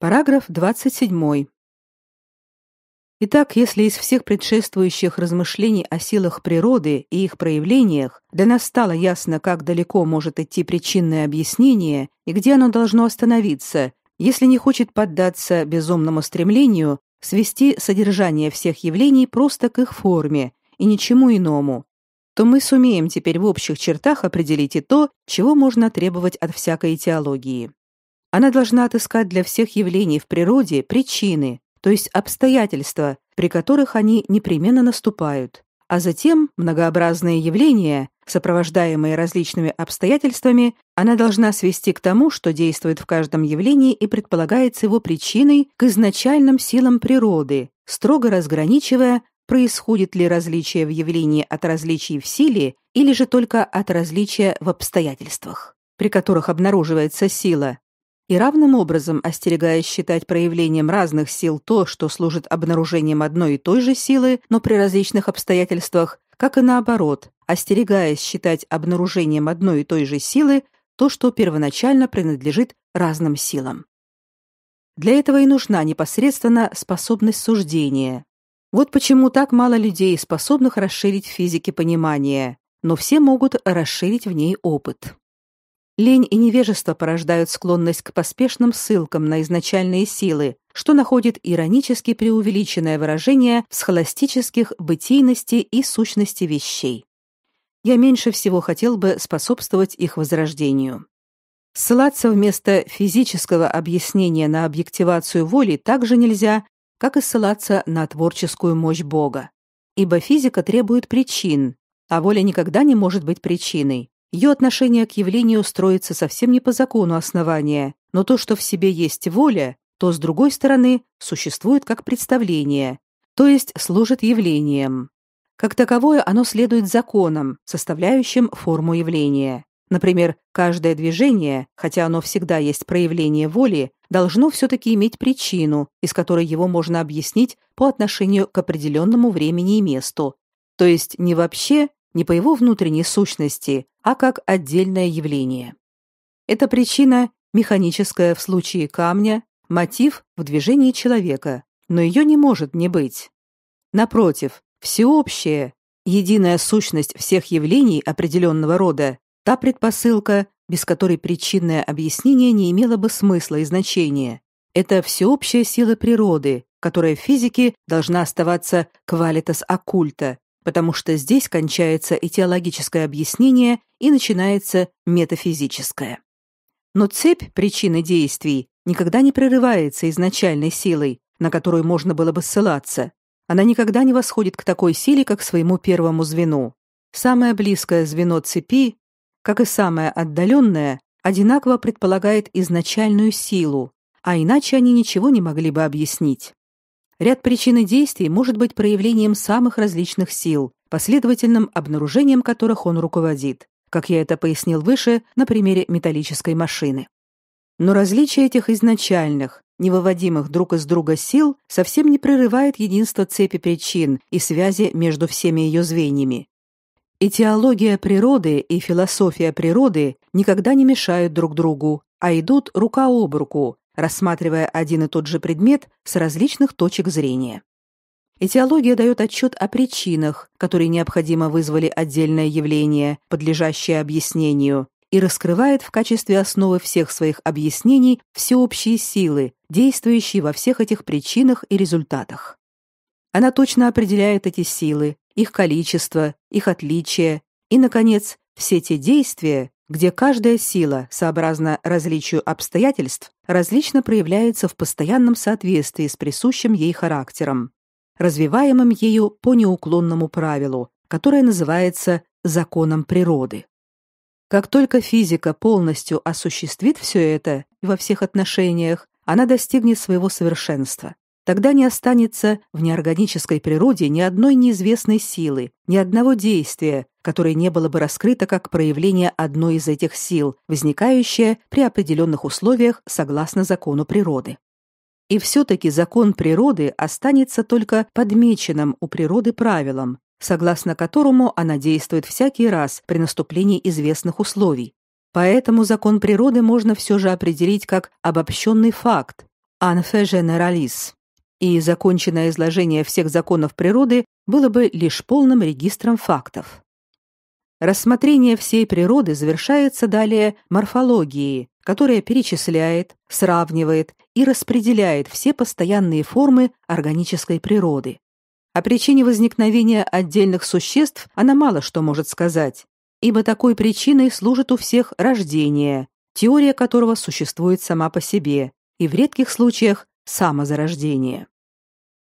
Параграф 27. Итак, если из всех предшествующих размышлений о силах природы и их проявлениях для нас стало ясно, как далеко может идти причинное объяснение и где оно должно остановиться, если не хочет поддаться безумному стремлению свести содержание всех явлений просто к их форме и ничему иному, то мы сумеем теперь в общих чертах определить и то, чего можно требовать от всякой теологии. Она должна отыскать для всех явлений в природе причины, то есть обстоятельства, при которых они непременно наступают, а затем многообразные явления, сопровождаемые различными обстоятельствами, она должна свести к тому, что действует в каждом явлении и предполагается его причиной к изначальным силам природы, строго разграничивая, происходит ли различие в явлении от различий в силе или же только от различия в обстоятельствах, при которых обнаруживается сила, и равным образом остерегаясь считать проявлением разных сил то, что служит обнаружением одной и той же силы, но при различных обстоятельствах, как и наоборот, остерегаясь считать обнаружением одной и той же силы то, что первоначально принадлежит разным силам. Для этого и нужна непосредственно способность суждения. Вот почему так мало людей, способных расширить в физике понимание, но все могут расширить в ней опыт. Лень и невежество порождают склонность к поспешным ссылкам на изначальные силы, что находит иронически преувеличенное выражение в схоластических бытийности и сущности вещей. Я меньше всего хотел бы способствовать их возрождению. Ссылаться вместо физического объяснения на объективацию воли также нельзя, как и ссылаться на творческую мощь Бога. Ибо физика требует причин, а воля никогда не может быть причиной. Ее отношение к явлению строится совсем не по закону основания, но то, что в себе есть воля, то, с другой стороны, существует как представление, то есть служит явлением. Как таковое оно следует законам, составляющим форму явления. Например, каждое движение, хотя оно всегда есть проявление воли, должно все-таки иметь причину, из которой его можно объяснить по отношению к определенному времени и месту. То есть не вообще, не по его внутренней сущности, а как отдельное явление. Это причина механическая в случае камня, мотив в движении человека, но ее не может не быть. Напротив, всеобщая, единая сущность всех явлений определенного рода, та предпосылка, без которой причинное объяснение не имело бы смысла и значения. Это всеобщая сила природы, которая в физике должна оставаться квалитас оккульта, потому что здесь кончается этиологическое объяснение, и начинается метафизическое. Но цепь причины действий никогда не прерывается изначальной силой, на которую можно было бы ссылаться. Она никогда не восходит к такой силе, как своему первому звену. Самое близкое звено цепи, как и самое отдаленное, одинаково предполагает изначальную силу, а иначе они ничего не могли бы объяснить. Ряд причин и действий может быть проявлением самых различных сил, последовательным обнаружением которых он руководит, как я это пояснил выше на примере металлической машины. Но различие этих изначальных, невыводимых друг из друга сил совсем не прерывает единство цепи причин и связи между всеми ее звеньями. И теология природы, и философия природы никогда не мешают друг другу, а идут рука об руку, рассматривая один и тот же предмет с различных точек зрения. Этиология дает отчет о причинах, которые необходимо вызвали отдельное явление, подлежащее объяснению, и раскрывает в качестве основы всех своих объяснений всеобщие силы, действующие во всех этих причинах и результатах. Она точно определяет эти силы, их количество, их отличие и, наконец, все те действия, где каждая сила, сообразно различию обстоятельств, различно проявляется в постоянном соответствии с присущим ей характером, развиваемым ею по неуклонному правилу, которое называется законом природы. Как только физика полностью осуществит все это во всех отношениях, она достигнет своего совершенства. Тогда не останется в неорганической природе ни одной неизвестной силы, ни одного действия, которое не было бы раскрыто как проявление одной из этих сил, возникающее при определенных условиях согласно закону природы. И все-таки закон природы останется только подмеченным у природы правилом, согласно которому она действует всякий раз при наступлении известных условий. Поэтому закон природы можно все же определить как обобщенный факт, анфе generalis, и законченное изложение всех законов природы было бы лишь полным регистром фактов. Рассмотрение всей природы завершается далее морфологией, которая перечисляет, сравнивает и распределяет все постоянные формы органической природы. О причине возникновения отдельных существ она мало что может сказать, ибо такой причиной служит у всех рождение, теория которого существует сама по себе, и в редких случаях самозарождение.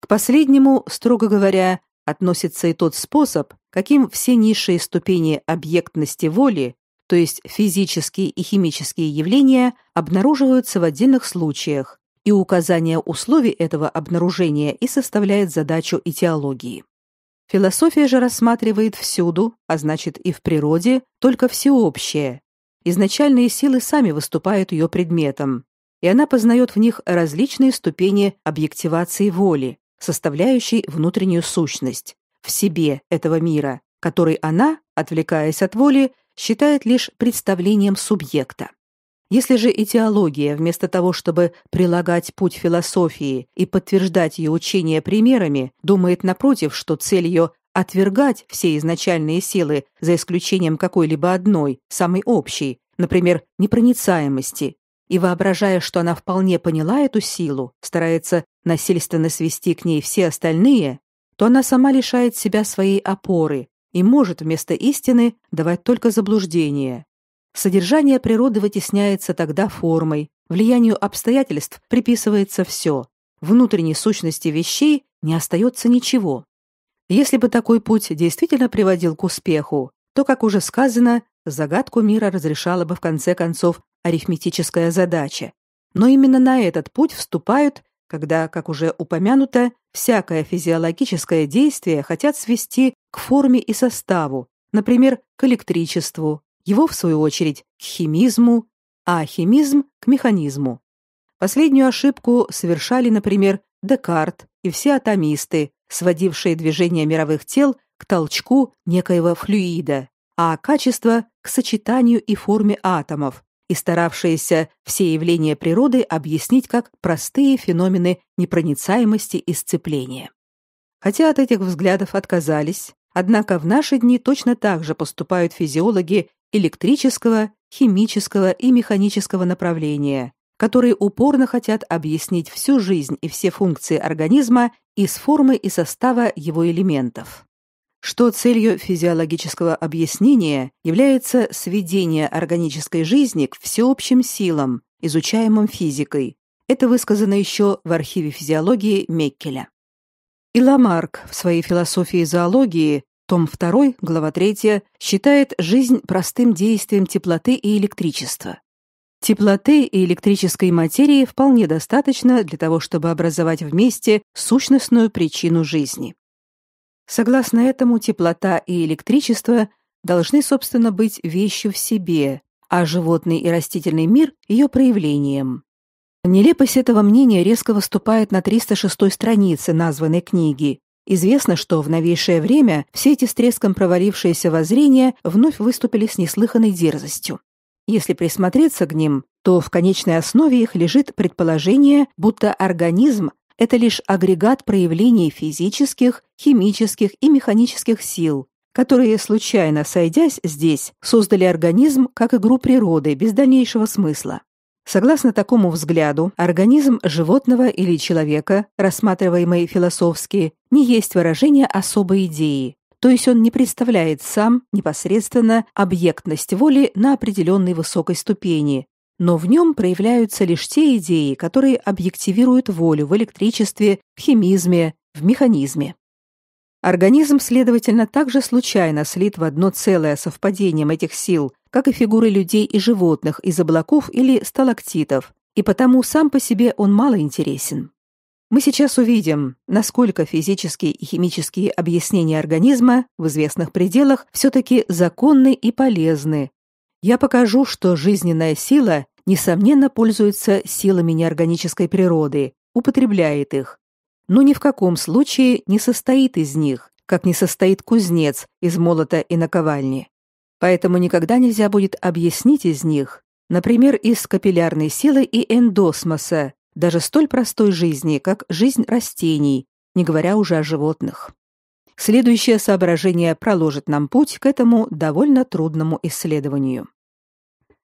К последнему, строго говоря, относится и тот способ, каким все низшие ступени объектности воли, то есть физические и химические явления, обнаруживаются в отдельных случаях, и указание условий этого обнаружения и составляет задачу этиологии. Философия же рассматривает всюду, а значит и в природе, только всеобщее. Изначальные силы сами выступают ее предметом, и она познает в них различные ступени объективации воли, составляющей внутреннюю сущность, в себе этого мира, который она, отвлекаясь от воли, считает лишь представлением субъекта. Если же этиология, вместо того, чтобы прилагать путь философии и подтверждать ее учения примерами, думает напротив, что цель ее – отвергать все изначальные силы, за исключением какой-либо одной, самой общей, например, непроницаемости, и, воображая, что она вполне поняла эту силу, старается насильственно свести к ней все остальные, то она сама лишает себя своей опоры и может вместо истины давать только заблуждение. Содержание природы вытесняется тогда формой, влиянию обстоятельств приписывается все, внутренней сущности вещей не остается ничего. Если бы такой путь действительно приводил к успеху, то, как уже сказано, загадку мира разрешала бы в конце концов арифметическая задача. Но именно на этот путь вступают, когда, как уже упомянуто, всякое физиологическое действие хотят свести к форме и составу, например, к электричеству, его, в свою очередь, к химизму, а химизм – к механизму. Последнюю ошибку совершали, например, Декарт и все атомисты, сводившие движение мировых тел к толчку некоего флюида, а качество – к сочетанию и форме атомов, и старавшиеся все явления природы объяснить как простые феномены непроницаемости и сцепления. Хотя от этих взглядов отказались, однако в наши дни точно так же поступают физиологи электрического, химического и механического направления, которые упорно хотят объяснить всю жизнь и все функции организма из формы и состава его элементов что целью физиологического объяснения является сведение органической жизни к всеобщим силам, изучаемым физикой. Это высказано еще в архиве физиологии Меккеля. И Ламарк в своей философии зоологии, том 2, глава 3, считает жизнь простым действием теплоты и электричества. Теплоты и электрической материи вполне достаточно для того, чтобы образовать вместе сущностную причину жизни. Согласно этому, теплота и электричество должны, собственно, быть вещью в себе, а животный и растительный мир – ее проявлением. Нелепость этого мнения резко выступает на 306 странице названной книги. Известно, что в новейшее время все эти с треском провалившиеся воззрения вновь выступили с неслыханной дерзостью. Если присмотреться к ним, то в конечной основе их лежит предположение, будто организм это лишь агрегат проявлений физических, химических и механических сил, которые, случайно сойдясь здесь, создали организм как игру природы без дальнейшего смысла. Согласно такому взгляду, организм животного или человека, рассматриваемый философски, не есть выражение особой идеи, то есть он не представляет сам непосредственно объектность воли на определенной высокой ступени, но в нем проявляются лишь те идеи, которые объективируют волю в электричестве, в химизме, в механизме. Организм, следовательно, также случайно слит в одно целое совпадением этих сил, как и фигуры людей и животных из облаков или сталактитов, и потому сам по себе он мало интересен. Мы сейчас увидим, насколько физические и химические объяснения организма в известных пределах все-таки законны и полезны, я покажу, что жизненная сила несомненно пользуется силами неорганической природы, употребляет их, но ни в каком случае не состоит из них, как не состоит кузнец из молота и наковальни. Поэтому никогда нельзя будет объяснить из них, например, из капиллярной силы и эндосмоса, даже столь простой жизни, как жизнь растений, не говоря уже о животных. Следующее соображение проложит нам путь к этому довольно трудному исследованию.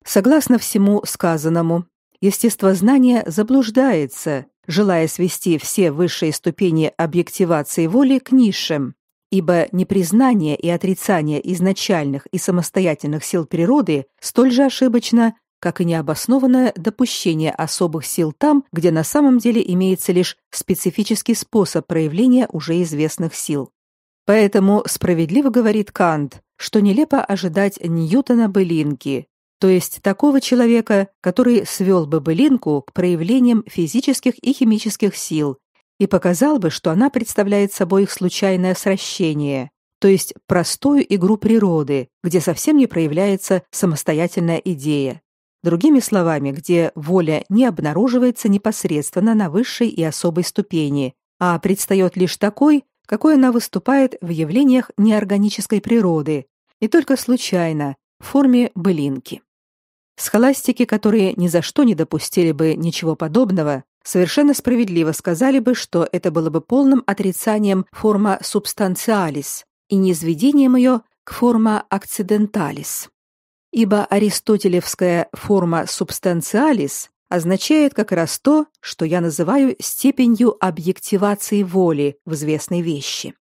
Согласно всему сказанному, естествознание заблуждается, желая свести все высшие ступени объективации воли к низшим, ибо непризнание и отрицание изначальных и самостоятельных сил природы столь же ошибочно, как и необоснованное допущение особых сил там, где на самом деле имеется лишь специфический способ проявления уже известных сил. Поэтому справедливо говорит Кант, что нелепо ожидать Ньютона былинки, то есть такого человека, который свел бы былинку к проявлениям физических и химических сил и показал бы, что она представляет собой их случайное сращение, то есть простую игру природы, где совсем не проявляется самостоятельная идея. Другими словами, где воля не обнаруживается непосредственно на высшей и особой ступени, а предстает лишь такой, какой она выступает в явлениях неорганической природы и только случайно в форме былинки. Схоластики, которые ни за что не допустили бы ничего подобного, совершенно справедливо сказали бы, что это было бы полным отрицанием форма субстанциалис и низведением ее к форма акциденталис. Ибо аристотелевская форма субстанциалис означает как раз то, что я называю степенью объективации воли в известной вещи.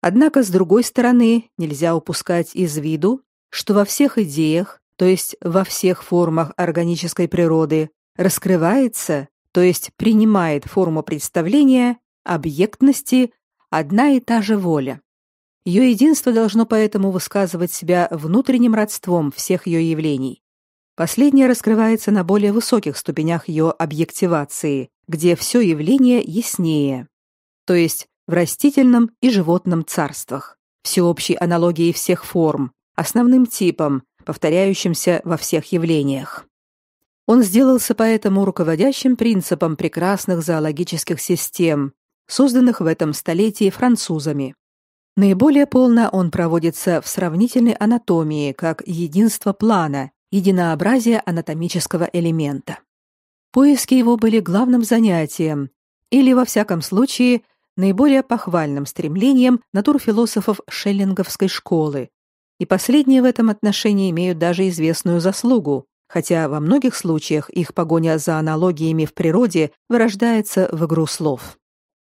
Однако, с другой стороны, нельзя упускать из виду, что во всех идеях, то есть во всех формах органической природы, раскрывается, то есть принимает форму представления, объектности, одна и та же воля. Ее единство должно поэтому высказывать себя внутренним родством всех ее явлений. Последнее раскрывается на более высоких ступенях ее объективации, где все явление яснее. То есть в растительном и животном царствах, всеобщей аналогии всех форм, основным типом, повторяющимся во всех явлениях. Он сделался поэтому руководящим принципом прекрасных зоологических систем, созданных в этом столетии французами. Наиболее полно он проводится в сравнительной анатомии как единство плана единообразие анатомического элемента. Поиски его были главным занятием или, во всяком случае, наиболее похвальным стремлением натурфилософов шеллинговской школы, и последние в этом отношении имеют даже известную заслугу, хотя во многих случаях их погоня за аналогиями в природе вырождается в игру слов.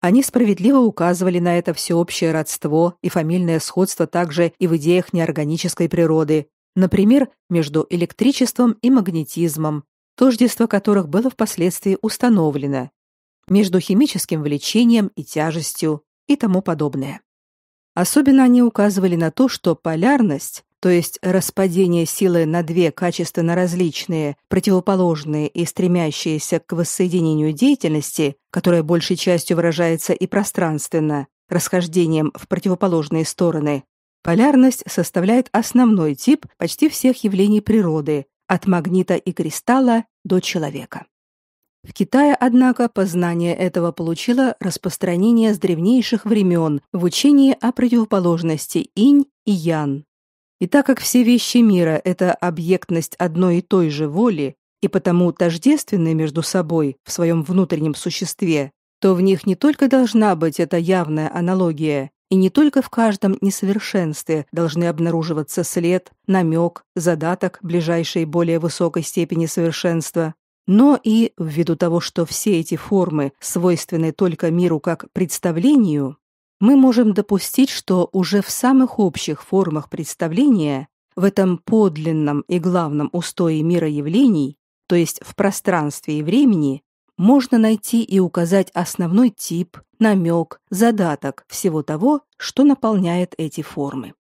Они справедливо указывали на это всеобщее родство и фамильное сходство также и в идеях неорганической природы, например, между электричеством и магнетизмом, тождество которых было впоследствии установлено, между химическим влечением и тяжестью и тому подобное. Особенно они указывали на то, что полярность, то есть распадение силы на две качественно различные, противоположные и стремящиеся к воссоединению деятельности, которая большей частью выражается и пространственно, расхождением в противоположные стороны, Полярность составляет основной тип почти всех явлений природы, от магнита и кристалла до человека. В Китае, однако, познание этого получило распространение с древнейших времен в учении о противоположности инь и ян. И так как все вещи мира – это объектность одной и той же воли, и потому тождественны между собой в своем внутреннем существе, то в них не только должна быть эта явная аналогия, и не только в каждом несовершенстве должны обнаруживаться след, намек, задаток ближайшей более высокой степени совершенства, но и, ввиду того, что все эти формы свойственны только миру как представлению, мы можем допустить, что уже в самых общих формах представления, в этом подлинном и главном устое мира явлений, то есть в пространстве и времени, можно найти и указать основной тип, намек, задаток всего того, что наполняет эти формы.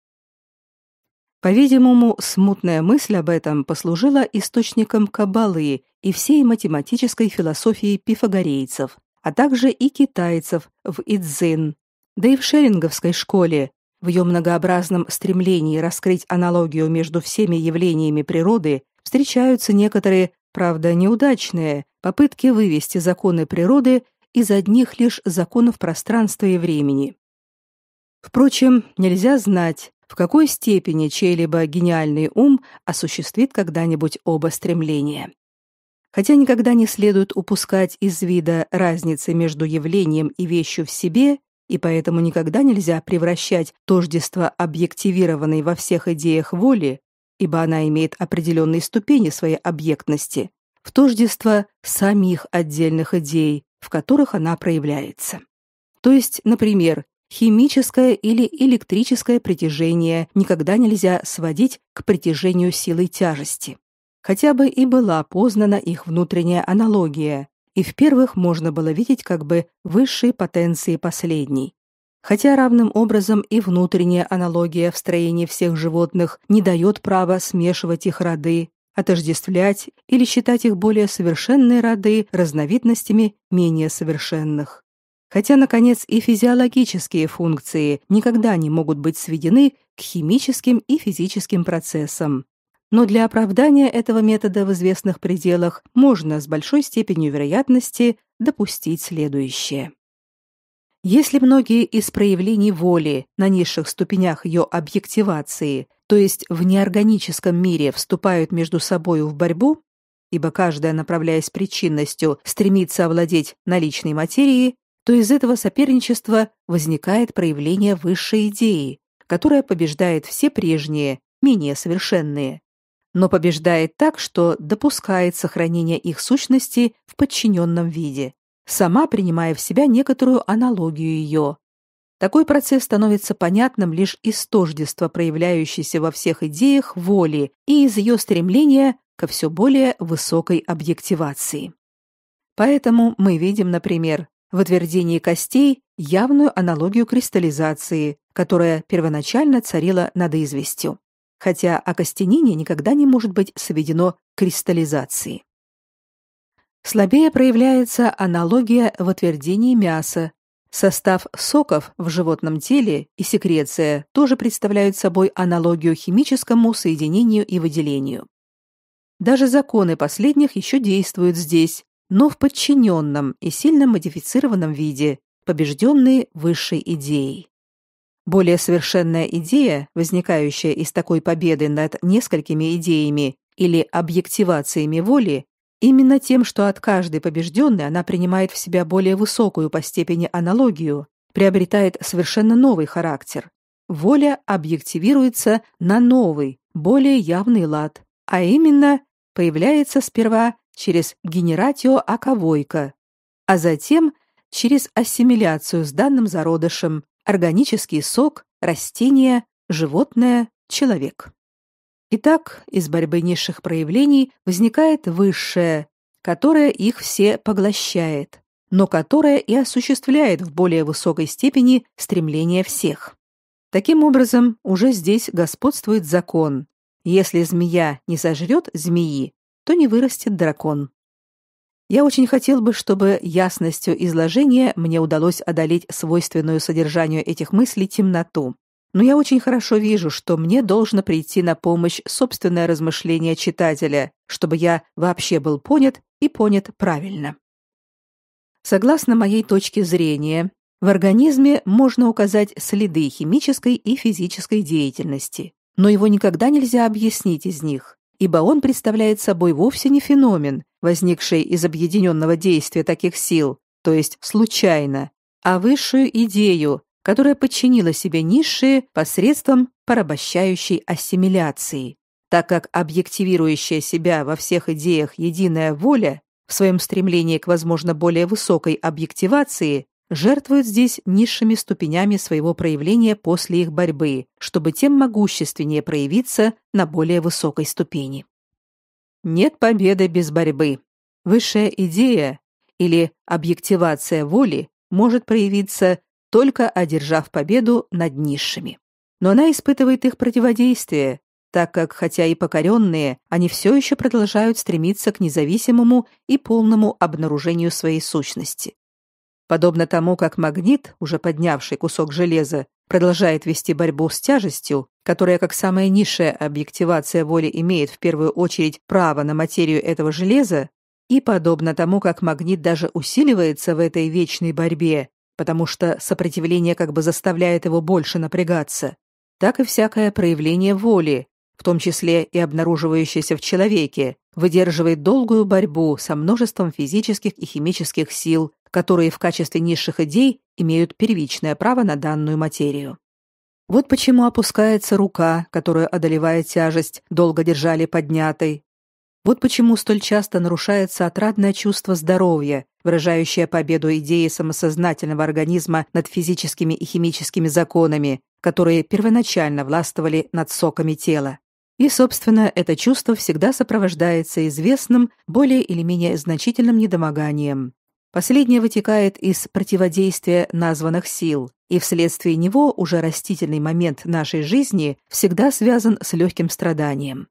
По-видимому, смутная мысль об этом послужила источником каббалы и всей математической философии пифагорейцев, а также и китайцев в Идзин, да и в Шеринговской школе, в ее многообразном стремлении раскрыть аналогию между всеми явлениями природы встречаются некоторые, правда, неудачные, попытки вывести законы природы из одних лишь законов пространства и времени. Впрочем, нельзя знать, в какой степени чей-либо гениальный ум осуществит когда-нибудь оба стремления. Хотя никогда не следует упускать из вида разницы между явлением и вещью в себе, и поэтому никогда нельзя превращать тождество объективированной во всех идеях воли, ибо она имеет определенные ступени своей объектности, в тождество самих отдельных идей, в которых она проявляется. То есть, например, химическое или электрическое притяжение никогда нельзя сводить к притяжению силы тяжести. Хотя бы и была познана их внутренняя аналогия, и в первых можно было видеть как бы высшие потенции последней. Хотя равным образом и внутренняя аналогия в строении всех животных не дает права смешивать их роды, отождествлять или считать их более совершенные роды разновидностями менее совершенных. Хотя, наконец, и физиологические функции никогда не могут быть сведены к химическим и физическим процессам. Но для оправдания этого метода в известных пределах можно с большой степенью вероятности допустить следующее. Если многие из проявлений воли на низших ступенях ее объективации то есть в неорганическом мире, вступают между собою в борьбу, ибо каждая, направляясь причинностью, стремится овладеть наличной материей, то из этого соперничества возникает проявление высшей идеи, которая побеждает все прежние, менее совершенные, но побеждает так, что допускает сохранение их сущности в подчиненном виде, сама принимая в себя некоторую аналогию ее, такой процесс становится понятным лишь из тождества, проявляющейся во всех идеях воли и из ее стремления ко все более высокой объективации. Поэтому мы видим, например, в отвердении костей явную аналогию кристаллизации, которая первоначально царила над известью, хотя окостенение никогда не может быть сведено к кристаллизации. Слабее проявляется аналогия в отвердении мяса, Состав соков в животном теле и секреция тоже представляют собой аналогию химическому соединению и выделению. Даже законы последних еще действуют здесь, но в подчиненном и сильно модифицированном виде, побежденные высшей идеей. Более совершенная идея, возникающая из такой победы над несколькими идеями или объективациями воли, Именно тем, что от каждой побежденной она принимает в себя более высокую по степени аналогию, приобретает совершенно новый характер. Воля объективируется на новый, более явный лад, а именно появляется сперва через генератио аковойка, а затем через ассимиляцию с данным зародышем, органический сок, растение, животное, человек. Итак, из борьбы низших проявлений возникает высшее, которое их все поглощает, но которое и осуществляет в более высокой степени стремление всех. Таким образом, уже здесь господствует закон. Если змея не сожрет змеи, то не вырастет дракон. Я очень хотел бы, чтобы ясностью изложения мне удалось одолеть свойственную содержанию этих мыслей темноту но я очень хорошо вижу, что мне должно прийти на помощь собственное размышление читателя, чтобы я вообще был понят и понят правильно. Согласно моей точке зрения, в организме можно указать следы химической и физической деятельности, но его никогда нельзя объяснить из них, ибо он представляет собой вовсе не феномен, возникший из объединенного действия таких сил, то есть случайно, а высшую идею, которая подчинила себе низшие посредством порабощающей ассимиляции, так как объективирующая себя во всех идеях единая воля в своем стремлении к, возможно, более высокой объективации жертвует здесь низшими ступенями своего проявления после их борьбы, чтобы тем могущественнее проявиться на более высокой ступени. Нет победы без борьбы. Высшая идея или объективация воли может проявиться только одержав победу над низшими. Но она испытывает их противодействие, так как, хотя и покоренные, они все еще продолжают стремиться к независимому и полному обнаружению своей сущности. Подобно тому, как магнит, уже поднявший кусок железа, продолжает вести борьбу с тяжестью, которая как самая низшая объективация воли имеет в первую очередь право на материю этого железа, и подобно тому, как магнит даже усиливается в этой вечной борьбе, потому что сопротивление как бы заставляет его больше напрягаться, так и всякое проявление воли, в том числе и обнаруживающееся в человеке, выдерживает долгую борьбу со множеством физических и химических сил, которые в качестве низших идей имеют первичное право на данную материю. Вот почему опускается рука, которую одолевая тяжесть, долго держали поднятой, вот почему столь часто нарушается отрадное чувство здоровья, выражающее победу идеи самосознательного организма над физическими и химическими законами, которые первоначально властвовали над соками тела. И, собственно, это чувство всегда сопровождается известным, более или менее значительным недомоганием. Последнее вытекает из противодействия названных сил, и вследствие него уже растительный момент нашей жизни всегда связан с легким страданием.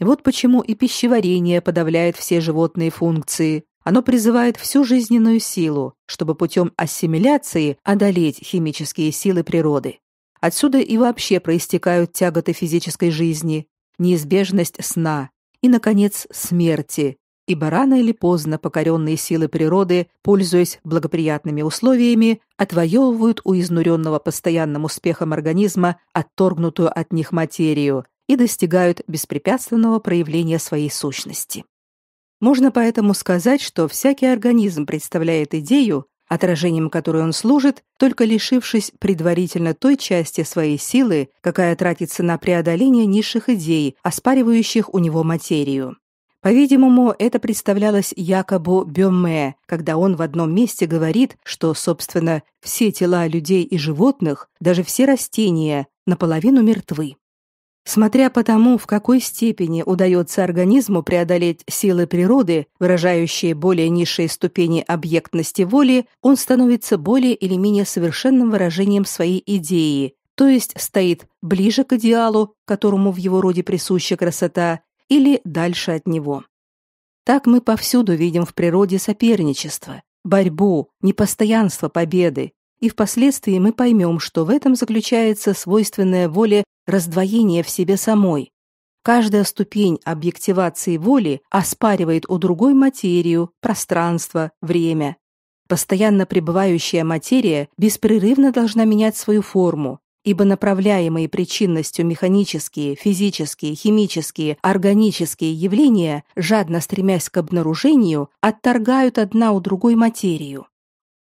Вот почему и пищеварение подавляет все животные функции. Оно призывает всю жизненную силу, чтобы путем ассимиляции одолеть химические силы природы. Отсюда и вообще проистекают тяготы физической жизни, неизбежность сна и, наконец, смерти, ибо рано или поздно покоренные силы природы, пользуясь благоприятными условиями, отвоевывают у изнуренного постоянным успехом организма отторгнутую от них материю, и достигают беспрепятственного проявления своей сущности. Можно поэтому сказать, что всякий организм представляет идею, отражением которой он служит, только лишившись предварительно той части своей силы, какая тратится на преодоление низших идей, оспаривающих у него материю. По-видимому, это представлялось якобы Бёме, когда он в одном месте говорит, что, собственно, все тела людей и животных, даже все растения, наполовину мертвы. Смотря по тому, в какой степени удается организму преодолеть силы природы, выражающие более низшие ступени объектности воли, он становится более или менее совершенным выражением своей идеи, то есть стоит ближе к идеалу, которому в его роде присуща красота, или дальше от него. Так мы повсюду видим в природе соперничество, борьбу, непостоянство победы, и впоследствии мы поймем, что в этом заключается свойственная воле раздвоение в себе самой. Каждая ступень объективации воли оспаривает у другой материю, пространство, время. Постоянно пребывающая материя беспрерывно должна менять свою форму, ибо направляемые причинностью механические, физические, химические, органические явления, жадно стремясь к обнаружению, отторгают одна у другой материю.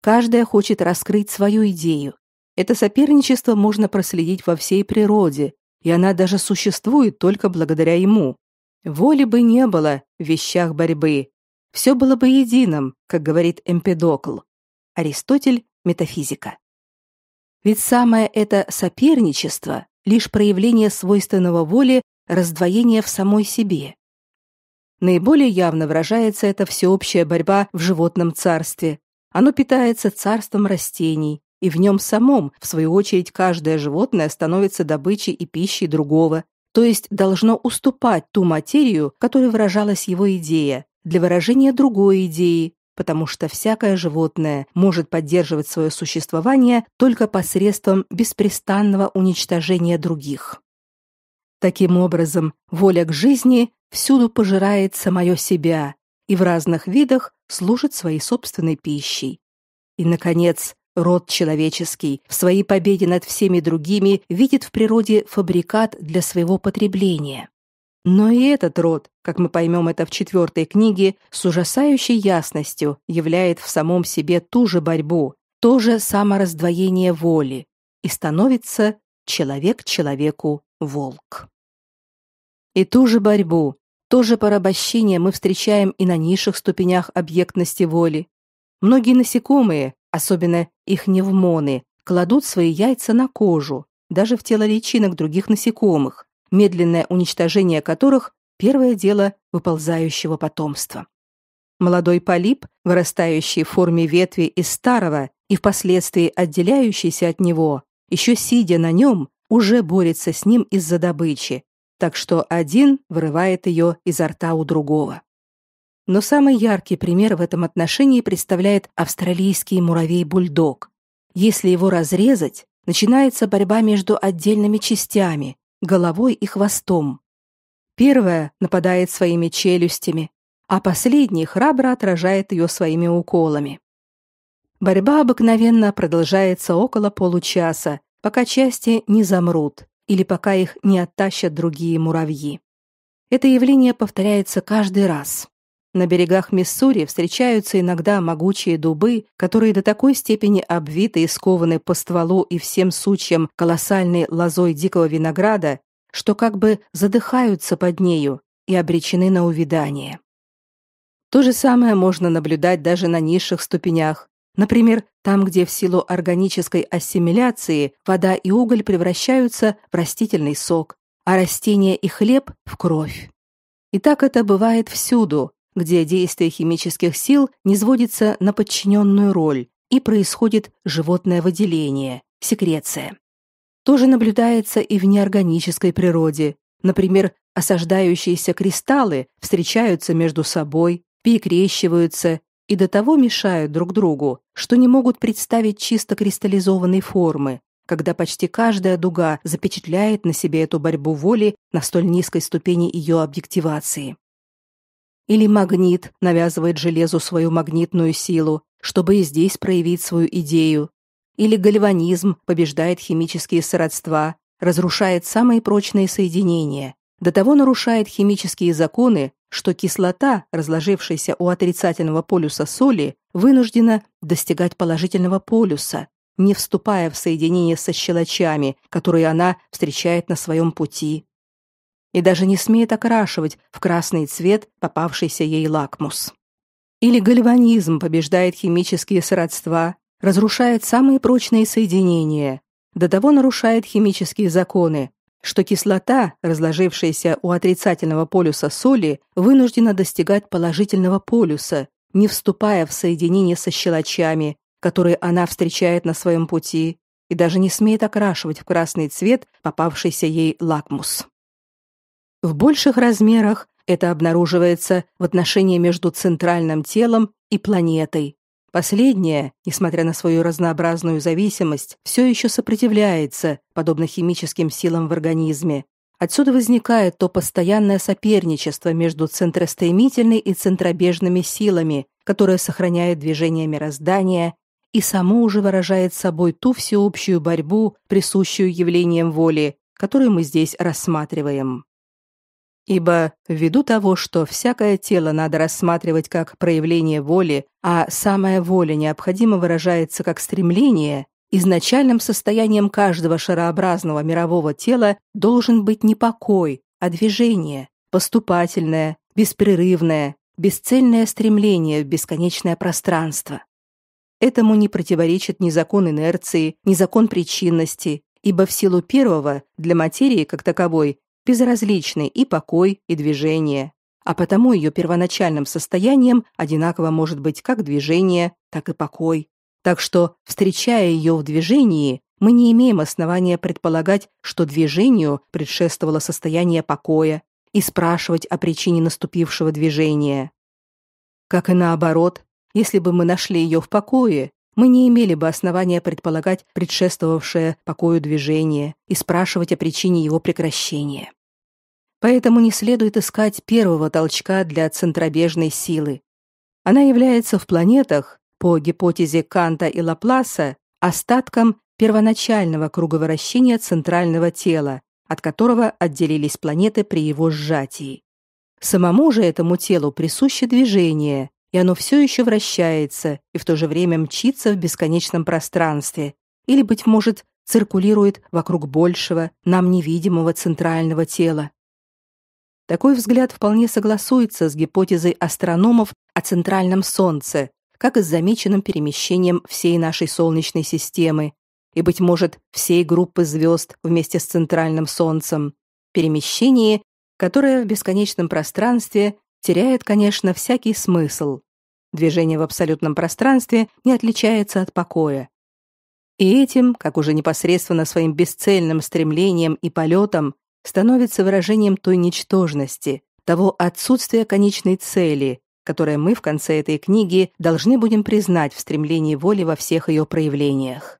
Каждая хочет раскрыть свою идею, это соперничество можно проследить во всей природе, и она даже существует только благодаря ему. Воли бы не было в вещах борьбы. Все было бы единым, как говорит Эмпедокл. Аристотель, метафизика. Ведь самое это соперничество – лишь проявление свойственного воли раздвоения в самой себе. Наиболее явно выражается эта всеобщая борьба в животном царстве. Оно питается царством растений, и в нем самом, в свою очередь, каждое животное становится добычей и пищей другого, то есть должно уступать ту материю, которой выражалась его идея, для выражения другой идеи, потому что всякое животное может поддерживать свое существование только посредством беспрестанного уничтожения других. Таким образом, воля к жизни всюду пожирает самое себя и в разных видах служит своей собственной пищей. И, наконец, Род человеческий в своей победе над всеми другими видит в природе фабрикат для своего потребления. Но и этот род, как мы поймем это в четвертой книге, с ужасающей ясностью являет в самом себе ту же борьбу, то же самораздвоение воли и становится человек человеку волк. И ту же борьбу, то же порабощение мы встречаем и на низших ступенях объектности воли. Многие насекомые, особенно их невмоны, кладут свои яйца на кожу, даже в тело личинок других насекомых, медленное уничтожение которых – первое дело выползающего потомства. Молодой полип, вырастающий в форме ветви из старого и впоследствии отделяющийся от него, еще сидя на нем, уже борется с ним из-за добычи, так что один вырывает ее изо рта у другого. Но самый яркий пример в этом отношении представляет австралийский муравей-бульдог. Если его разрезать, начинается борьба между отдельными частями – головой и хвостом. Первая нападает своими челюстями, а последний храбро отражает ее своими уколами. Борьба обыкновенно продолжается около получаса, пока части не замрут или пока их не оттащат другие муравьи. Это явление повторяется каждый раз. На берегах Миссури встречаются иногда могучие дубы, которые до такой степени обвиты и скованы по стволу и всем сучьям колоссальной лозой дикого винограда, что как бы задыхаются под нею и обречены на увядание. То же самое можно наблюдать даже на низших ступенях, например, там, где в силу органической ассимиляции вода и уголь превращаются в растительный сок, а растения и хлеб – в кровь. И так это бывает всюду, где действие химических сил не сводится на подчиненную роль и происходит животное выделение, секреция. Тоже наблюдается и в неорганической природе. Например, осаждающиеся кристаллы встречаются между собой, перекрещиваются и до того мешают друг другу, что не могут представить чисто кристаллизованной формы, когда почти каждая дуга запечатляет на себе эту борьбу воли на столь низкой ступени ее объективации. Или магнит навязывает железу свою магнитную силу, чтобы и здесь проявить свою идею. Или гальванизм побеждает химические сродства, разрушает самые прочные соединения, до того нарушает химические законы, что кислота, разложившаяся у отрицательного полюса соли, вынуждена достигать положительного полюса, не вступая в соединение со щелочами, которые она встречает на своем пути и даже не смеет окрашивать в красный цвет попавшийся ей лакмус. Или гальванизм побеждает химические сродства, разрушает самые прочные соединения, до того нарушает химические законы, что кислота, разложившаяся у отрицательного полюса соли, вынуждена достигать положительного полюса, не вступая в соединение со щелочами, которые она встречает на своем пути, и даже не смеет окрашивать в красный цвет попавшийся ей лакмус. В больших размерах это обнаруживается в отношении между центральным телом и планетой. Последняя, несмотря на свою разнообразную зависимость, все еще сопротивляется, подобно химическим силам в организме. Отсюда возникает то постоянное соперничество между центростремительной и центробежными силами, которое сохраняет движение мироздания и само уже выражает собой ту всеобщую борьбу, присущую явлениям воли, которую мы здесь рассматриваем. Ибо ввиду того, что всякое тело надо рассматривать как проявление воли, а самая воля необходимо выражается как стремление, изначальным состоянием каждого шарообразного мирового тела должен быть не покой, а движение, поступательное, беспрерывное, бесцельное стремление в бесконечное пространство. Этому не противоречит ни закон инерции, ни закон причинности, ибо в силу первого для материи как таковой безразличны и покой, и движение, а потому ее первоначальным состоянием одинаково может быть как движение, так и покой. Так что, встречая ее в движении, мы не имеем основания предполагать, что движению предшествовало состояние покоя, и спрашивать о причине наступившего движения. Как и наоборот, если бы мы нашли ее в покое, мы не имели бы основания предполагать предшествовавшее покою движение и спрашивать о причине его прекращения. Поэтому не следует искать первого толчка для центробежной силы. Она является в планетах, по гипотезе Канта и Лапласа, остатком первоначального круговращения центрального тела, от которого отделились планеты при его сжатии. Самому же этому телу присуще движение, и оно все еще вращается и в то же время мчится в бесконечном пространстве или, быть может, циркулирует вокруг большего, нам невидимого центрального тела. Такой взгляд вполне согласуется с гипотезой астрономов о центральном Солнце, как и с замеченным перемещением всей нашей Солнечной системы и, быть может, всей группы звезд вместе с центральным Солнцем, перемещение, которое в бесконечном пространстве теряет, конечно, всякий смысл. Движение в абсолютном пространстве не отличается от покоя. И этим, как уже непосредственно своим бесцельным стремлением и полетом, становится выражением той ничтожности, того отсутствия конечной цели, которое мы в конце этой книги должны будем признать в стремлении воли во всех ее проявлениях.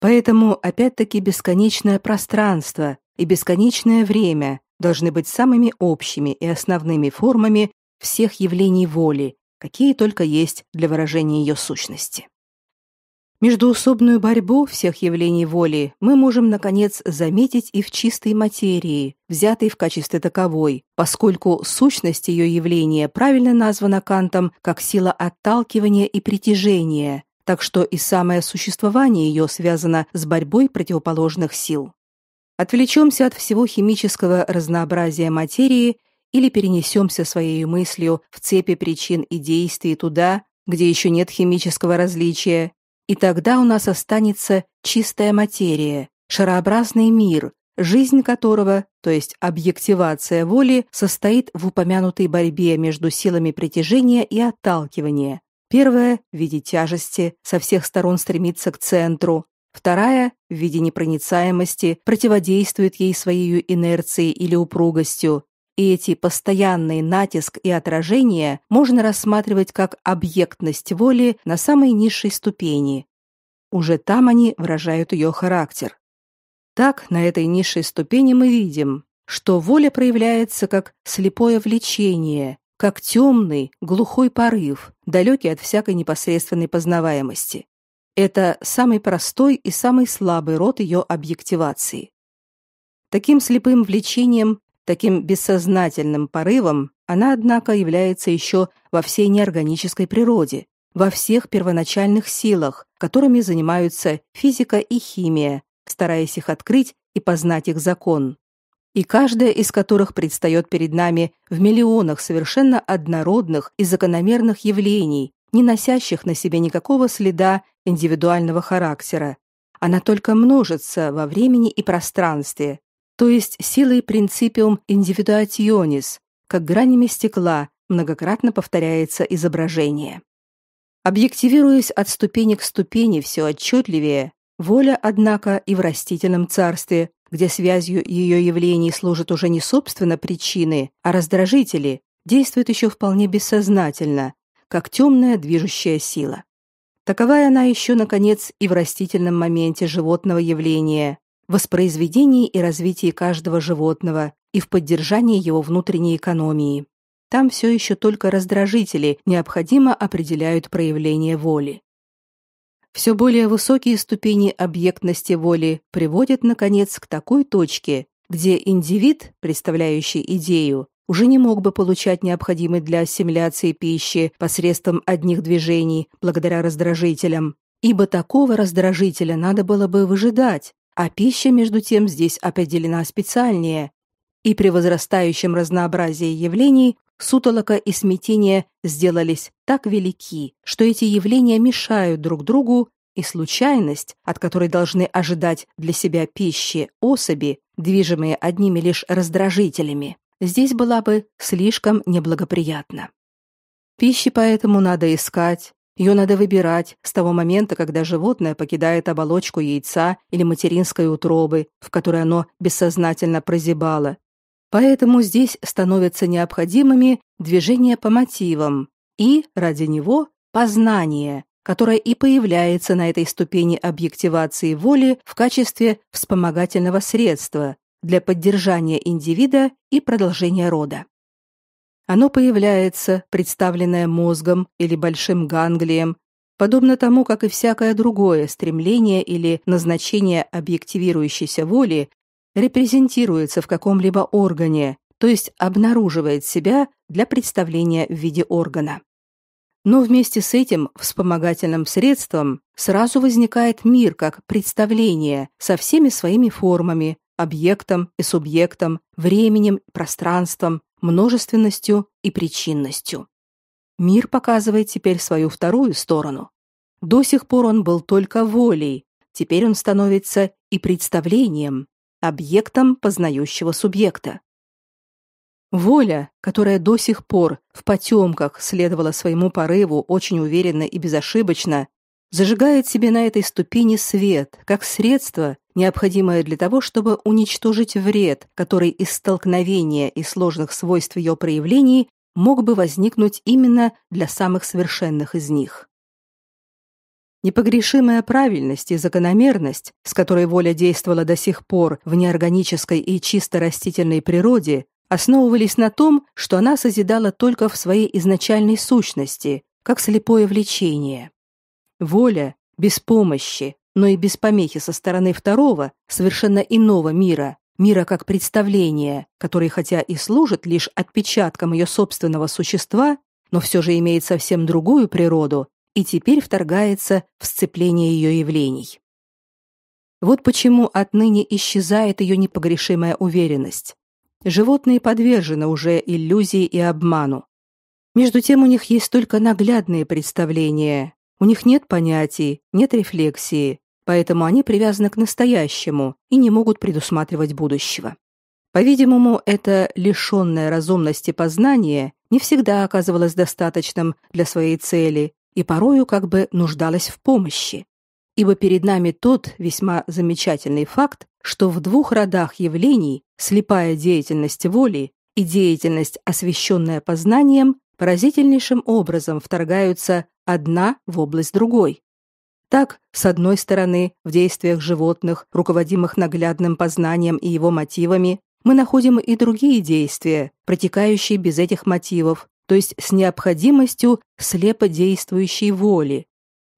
Поэтому опять-таки бесконечное пространство и бесконечное время должны быть самыми общими и основными формами всех явлений воли, какие только есть для выражения ее сущности. Междуусобную борьбу всех явлений воли мы можем, наконец, заметить и в чистой материи, взятой в качестве таковой, поскольку сущность ее явления правильно названа Кантом как сила отталкивания и притяжения, так что и самое существование ее связано с борьбой противоположных сил. Отвлечемся от всего химического разнообразия материи или перенесемся своей мыслью в цепи причин и действий туда, где еще нет химического различия, и тогда у нас останется чистая материя, шарообразный мир, жизнь которого, то есть объективация воли, состоит в упомянутой борьбе между силами притяжения и отталкивания. Первое в виде тяжести со всех сторон стремится к центру, Вторая, в виде непроницаемости, противодействует ей своей инерцией или упругостью, и эти постоянные натиск и отражение можно рассматривать как объектность воли на самой низшей ступени. Уже там они выражают ее характер. Так, на этой низшей ступени мы видим, что воля проявляется как слепое влечение, как темный, глухой порыв, далекий от всякой непосредственной познаваемости. Это самый простой и самый слабый род ее объективации. Таким слепым влечением, таким бессознательным порывом она, однако, является еще во всей неорганической природе, во всех первоначальных силах, которыми занимаются физика и химия, стараясь их открыть и познать их закон. И каждая из которых предстает перед нами в миллионах совершенно однородных и закономерных явлений, не носящих на себе никакого следа индивидуального характера. Она только множится во времени и пространстве, то есть силой принципиум индивидуатионис, как гранями стекла многократно повторяется изображение. Объективируясь от ступени к ступени все отчетливее, воля, однако, и в растительном царстве, где связью ее явлений служат уже не собственно причины, а раздражители, действует еще вполне бессознательно, как темная движущая сила. Таковая она еще, наконец, и в растительном моменте животного явления, в воспроизведении и развитии каждого животного и в поддержании его внутренней экономии. Там все еще только раздражители необходимо определяют проявление воли. Все более высокие ступени объектности воли приводят, наконец, к такой точке, где индивид, представляющий идею, уже не мог бы получать необходимой для ассимиляции пищи посредством одних движений благодаря раздражителям, ибо такого раздражителя надо было бы выжидать, а пища между тем здесь определена специальнее. И при возрастающем разнообразии явлений сутолока и смятение сделались так велики, что эти явления мешают друг другу, и случайность, от которой должны ожидать для себя пищи особи, движимые одними лишь раздражителями, здесь была бы слишком неблагоприятна. Пищи поэтому надо искать, ее надо выбирать с того момента, когда животное покидает оболочку яйца или материнской утробы, в которой оно бессознательно прозябало. Поэтому здесь становятся необходимыми движения по мотивам и, ради него, познание, которое и появляется на этой ступени объективации воли в качестве вспомогательного средства, для поддержания индивида и продолжения рода. Оно появляется, представленное мозгом или большим ганглием, подобно тому, как и всякое другое стремление или назначение объективирующейся воли, репрезентируется в каком-либо органе, то есть обнаруживает себя для представления в виде органа. Но вместе с этим вспомогательным средством сразу возникает мир как представление со всеми своими формами, объектом и субъектом, временем пространством, множественностью и причинностью. Мир показывает теперь свою вторую сторону. До сих пор он был только волей, теперь он становится и представлением, объектом познающего субъекта. Воля, которая до сих пор в потемках следовала своему порыву очень уверенно и безошибочно, зажигает себе на этой ступени свет, как средство, необходимое для того, чтобы уничтожить вред, который из столкновения и сложных свойств ее проявлений мог бы возникнуть именно для самых совершенных из них. Непогрешимая правильность и закономерность, с которой воля действовала до сих пор в неорганической и чисто растительной природе, основывались на том, что она созидала только в своей изначальной сущности, как слепое влечение. Воля без помощи, но и без помехи со стороны второго, совершенно иного мира, мира как представления, который хотя и служит лишь отпечатком ее собственного существа, но все же имеет совсем другую природу и теперь вторгается в сцепление ее явлений. Вот почему отныне исчезает ее непогрешимая уверенность. Животные подвержены уже иллюзии и обману. Между тем у них есть только наглядные представления, у них нет понятий, нет рефлексии, поэтому они привязаны к настоящему и не могут предусматривать будущего. По-видимому, это лишенное разумности познание не всегда оказывалось достаточным для своей цели и порою как бы нуждалось в помощи. Ибо перед нами тот весьма замечательный факт, что в двух родах явлений слепая деятельность воли и деятельность, освещенная познанием, поразительнейшим образом вторгаются одна в область другой. Так, с одной стороны, в действиях животных, руководимых наглядным познанием и его мотивами, мы находим и другие действия, протекающие без этих мотивов, то есть с необходимостью слепо действующей воли.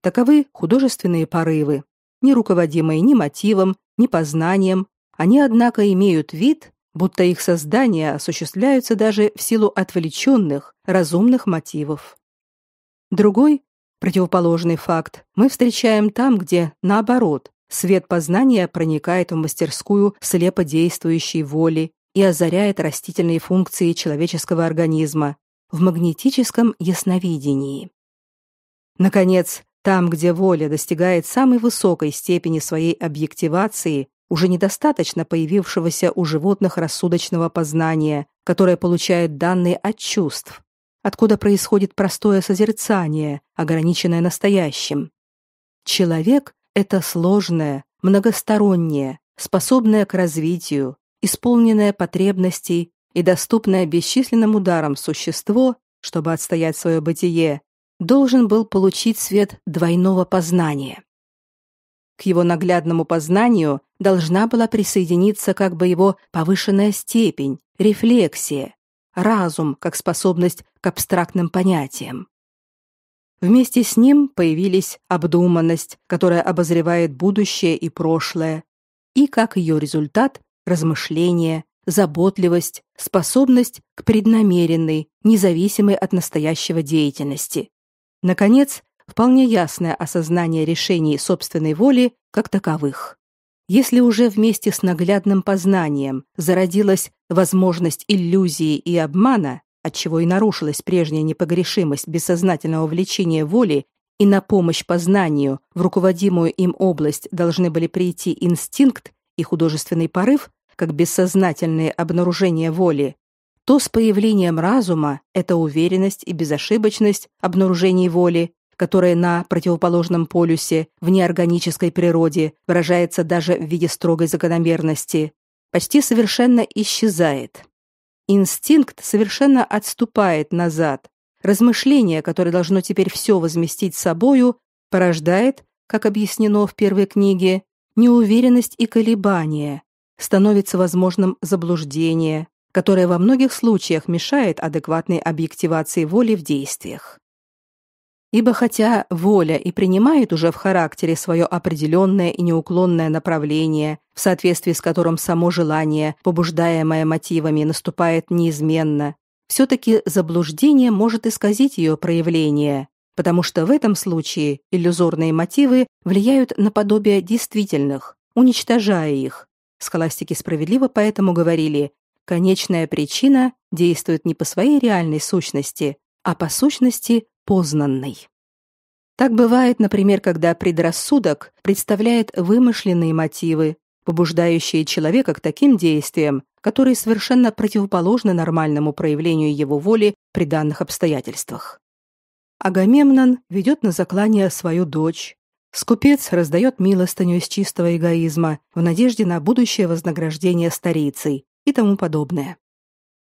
Таковы художественные порывы, не руководимые ни мотивом, ни познанием, они, однако, имеют вид будто их создания осуществляются даже в силу отвлеченных, разумных мотивов. Другой, противоположный факт, мы встречаем там, где, наоборот, свет познания проникает в мастерскую слепо действующей воли и озаряет растительные функции человеческого организма в магнетическом ясновидении. Наконец, там, где воля достигает самой высокой степени своей объективации, уже недостаточно появившегося у животных рассудочного познания, которое получает данные от чувств, откуда происходит простое созерцание, ограниченное настоящим. Человек — это сложное, многостороннее, способное к развитию, исполненное потребностей и доступное бесчисленным ударам существо, чтобы отстоять свое бытие, должен был получить свет двойного познания. К его наглядному познанию должна была присоединиться как бы его повышенная степень, рефлексия, разум как способность к абстрактным понятиям. Вместе с ним появились обдуманность, которая обозревает будущее и прошлое, и как ее результат размышление, заботливость, способность к преднамеренной, независимой от настоящего деятельности. Наконец, вполне ясное осознание решений собственной воли как таковых. Если уже вместе с наглядным познанием зародилась возможность иллюзии и обмана, отчего и нарушилась прежняя непогрешимость бессознательного влечения воли, и на помощь познанию в руководимую им область должны были прийти инстинкт и художественный порыв, как бессознательные обнаружения воли, то с появлением разума эта уверенность и безошибочность обнаружений воли которое на противоположном полюсе в неорганической природе выражается даже в виде строгой закономерности, почти совершенно исчезает. Инстинкт совершенно отступает назад. Размышление, которое должно теперь все возместить собою, порождает, как объяснено в первой книге, неуверенность и колебания. Становится возможным заблуждение, которое во многих случаях мешает адекватной объективации воли в действиях. Ибо хотя воля и принимает уже в характере свое определенное и неуклонное направление, в соответствии с которым само желание, побуждаемое мотивами, наступает неизменно, все-таки заблуждение может исказить ее проявление, потому что в этом случае иллюзорные мотивы влияют на подобие действительных, уничтожая их. Схоластики справедливо поэтому говорили, конечная причина действует не по своей реальной сущности, а по сущности познанной. Так бывает, например, когда предрассудок представляет вымышленные мотивы, побуждающие человека к таким действиям, которые совершенно противоположны нормальному проявлению его воли при данных обстоятельствах. Агамемнон ведет на заклание свою дочь. Скупец раздает милостыню из чистого эгоизма в надежде на будущее вознаграждение старицей и тому подобное.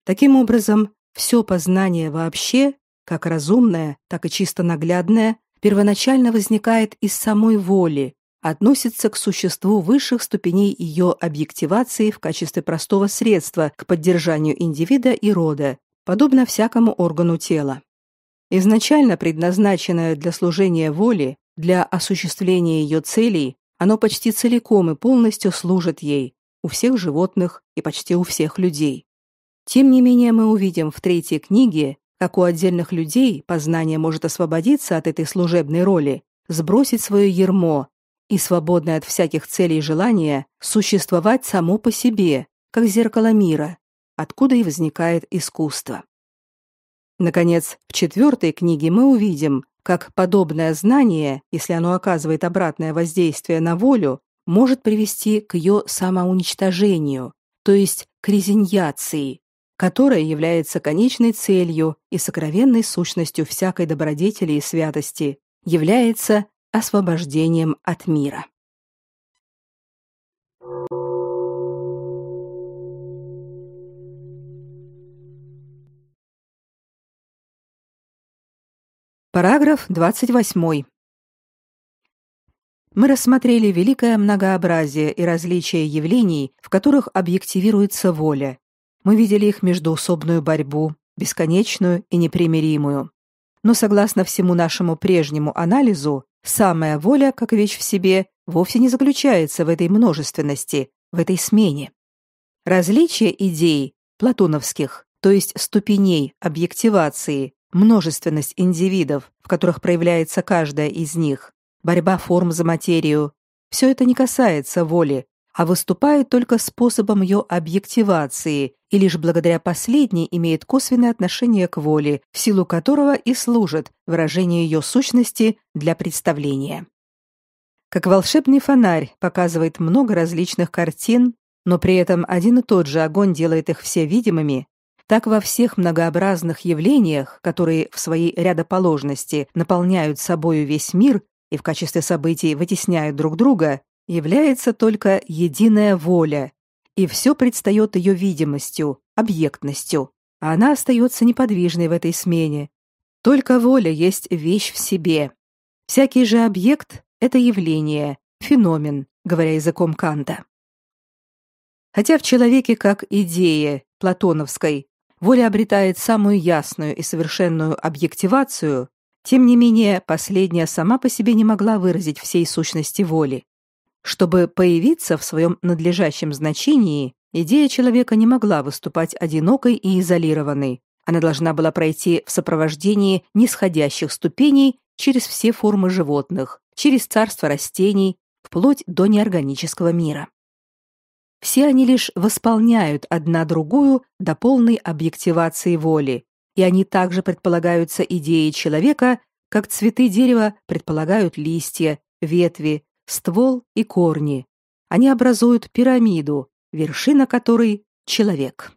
Таким образом, все познание вообще как разумная, так и чисто наглядная первоначально возникает из самой воли, относится к существу высших ступеней ее объективации в качестве простого средства к поддержанию индивида и рода, подобно всякому органу тела. Изначально предназначенное для служения воли, для осуществления ее целей, оно почти целиком и полностью служит ей, у всех животных и почти у всех людей. Тем не менее мы увидим в третьей книге как у отдельных людей познание может освободиться от этой служебной роли, сбросить свое ермо и, свободное от всяких целей и желания, существовать само по себе, как зеркало мира, откуда и возникает искусство. Наконец, в четвертой книге мы увидим, как подобное знание, если оно оказывает обратное воздействие на волю, может привести к ее самоуничтожению, то есть к резиньяции, которая является конечной целью и сокровенной сущностью всякой добродетели и святости, является освобождением от мира. Параграф 28. Мы рассмотрели великое многообразие и различие явлений, в которых объективируется воля, мы видели их междоусобную борьбу, бесконечную и непримиримую. Но согласно всему нашему прежнему анализу, самая воля, как вещь в себе, вовсе не заключается в этой множественности, в этой смене. Различие идей, платоновских, то есть ступеней объективации, множественность индивидов, в которых проявляется каждая из них, борьба форм за материю, все это не касается воли, а выступает только способом ее объективации и лишь благодаря последней имеет косвенное отношение к воле, в силу которого и служит выражение ее сущности для представления. Как волшебный фонарь показывает много различных картин, но при этом один и тот же огонь делает их все видимыми, так во всех многообразных явлениях, которые в своей рядоположности наполняют собою весь мир и в качестве событий вытесняют друг друга, является только единая воля, и все предстает ее видимостью, объектностью, а она остается неподвижной в этой смене. Только воля есть вещь в себе. Всякий же объект — это явление, феномен, говоря языком Канта. Хотя в человеке как идее, платоновской, воля обретает самую ясную и совершенную объективацию, тем не менее последняя сама по себе не могла выразить всей сущности воли. Чтобы появиться в своем надлежащем значении, идея человека не могла выступать одинокой и изолированной. Она должна была пройти в сопровождении нисходящих ступеней через все формы животных, через царство растений, вплоть до неорганического мира. Все они лишь восполняют одна другую до полной объективации воли, и они также предполагаются идеей человека, как цветы дерева предполагают листья, ветви, ствол и корни. Они образуют пирамиду, вершина которой человек.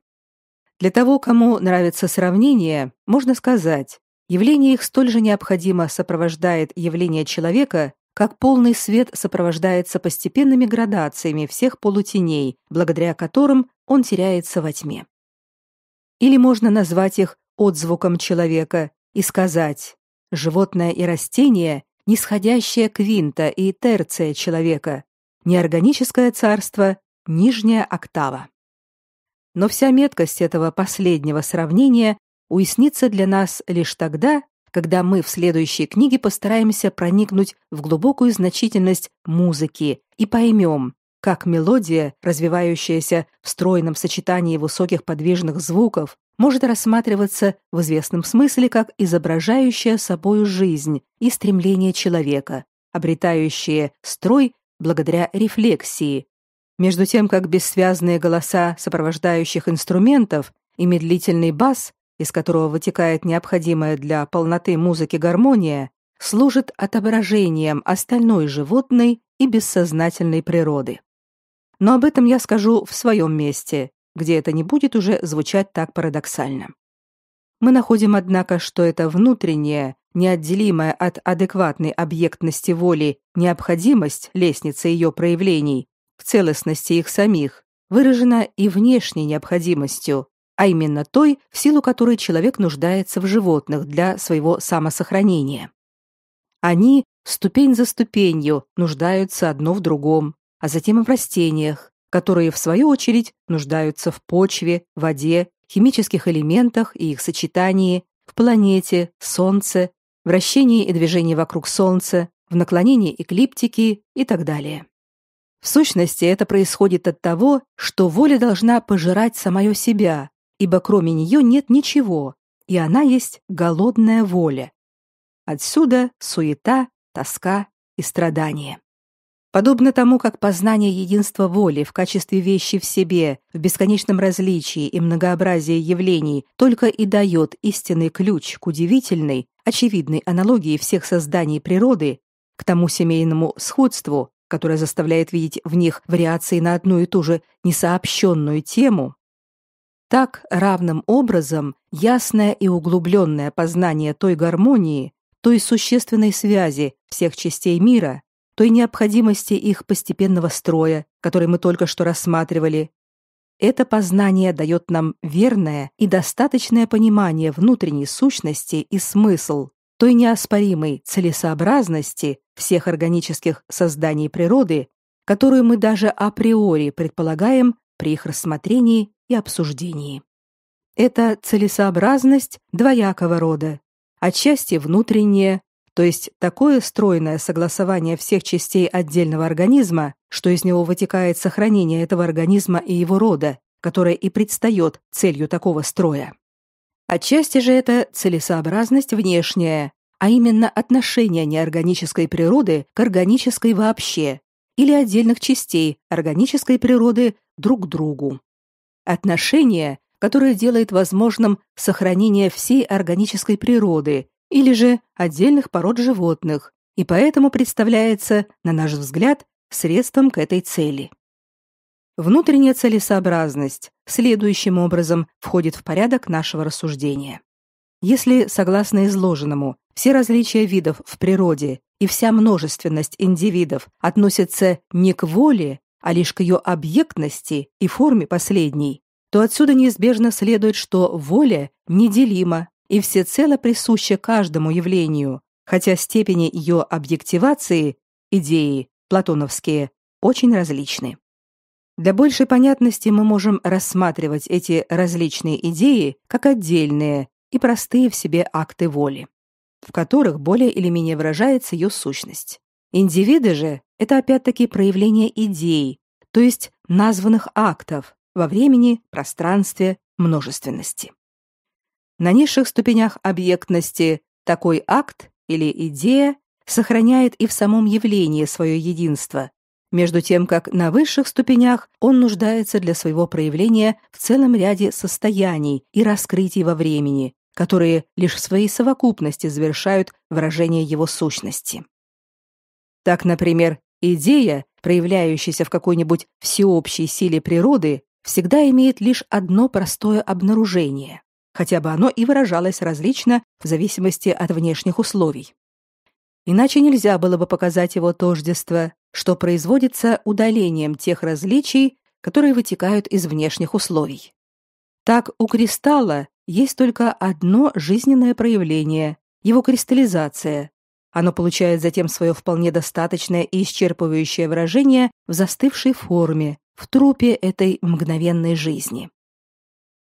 Для того, кому нравится сравнение, можно сказать, явление их столь же необходимо сопровождает явление человека, как полный свет сопровождается постепенными градациями всех полутеней, благодаря которым он теряется во тьме. Или можно назвать их отзвуком человека и сказать, животное и растение нисходящая квинта и терция человека, неорганическое царство, нижняя октава. Но вся меткость этого последнего сравнения уяснится для нас лишь тогда, когда мы в следующей книге постараемся проникнуть в глубокую значительность музыки и поймем, как мелодия, развивающаяся в стройном сочетании высоких подвижных звуков, может рассматриваться в известном смысле как изображающая собою жизнь и стремление человека, обретающее строй благодаря рефлексии, между тем как бессвязные голоса сопровождающих инструментов и медлительный бас, из которого вытекает необходимая для полноты музыки гармония, служит отображением остальной животной и бессознательной природы. Но об этом я скажу в своем месте, где это не будет уже звучать так парадоксально. Мы находим, однако, что это внутреннее, неотделимое от адекватной объектности воли необходимость лестницы ее проявлений в целостности их самих выражена и внешней необходимостью, а именно той, в силу которой человек нуждается в животных для своего самосохранения. Они ступень за ступенью нуждаются одно в другом, а затем и в растениях, которые, в свою очередь, нуждаются в почве, воде, химических элементах и их сочетании, в планете, Солнце, вращении и движении вокруг Солнца, в наклонении эклиптики и так далее. В сущности, это происходит от того, что воля должна пожирать самое себя, ибо кроме нее нет ничего, и она есть голодная воля. Отсюда суета, тоска и страдания. Подобно тому, как познание единства воли в качестве вещи в себе, в бесконечном различии и многообразии явлений только и дает истинный ключ к удивительной, очевидной аналогии всех созданий природы, к тому семейному сходству, которое заставляет видеть в них вариации на одну и ту же несообщенную тему, так равным образом ясное и углубленное познание той гармонии, той существенной связи всех частей мира, той необходимости их постепенного строя, который мы только что рассматривали, это познание дает нам верное и достаточное понимание внутренней сущности и смысл, той неоспоримой целесообразности всех органических созданий природы, которую мы даже априори предполагаем при их рассмотрении и обсуждении. Это целесообразность двоякого рода, отчасти внутренняя, то есть такое стройное согласование всех частей отдельного организма, что из него вытекает сохранение этого организма и его рода, которое и предстает целью такого строя. Отчасти же это целесообразность внешняя, а именно отношение неорганической природы к органической вообще или отдельных частей органической природы друг к другу. Отношение, которое делает возможным сохранение всей органической природы или же отдельных пород животных, и поэтому представляется, на наш взгляд, средством к этой цели. Внутренняя целесообразность следующим образом входит в порядок нашего рассуждения. Если, согласно изложенному, все различия видов в природе и вся множественность индивидов относятся не к воле, а лишь к ее объектности и форме последней, то отсюда неизбежно следует, что воля неделима и всецело присуща каждому явлению, хотя степени ее объективации, идеи, платоновские, очень различны. Для большей понятности мы можем рассматривать эти различные идеи как отдельные и простые в себе акты воли, в которых более или менее выражается ее сущность. Индивиды же – это опять-таки проявление идей, то есть названных актов во времени, пространстве, множественности. На низших ступенях объектности такой акт или идея сохраняет и в самом явлении свое единство, между тем как на высших ступенях он нуждается для своего проявления в целом ряде состояний и раскрытий во времени, которые лишь в своей совокупности завершают выражение его сущности. Так, например, идея, проявляющаяся в какой-нибудь всеобщей силе природы, всегда имеет лишь одно простое обнаружение хотя бы оно и выражалось различно в зависимости от внешних условий. Иначе нельзя было бы показать его тождество, что производится удалением тех различий, которые вытекают из внешних условий. Так у кристалла есть только одно жизненное проявление его кристаллизация. Оно получает затем свое вполне достаточное и исчерпывающее выражение в застывшей форме, в трупе этой мгновенной жизни.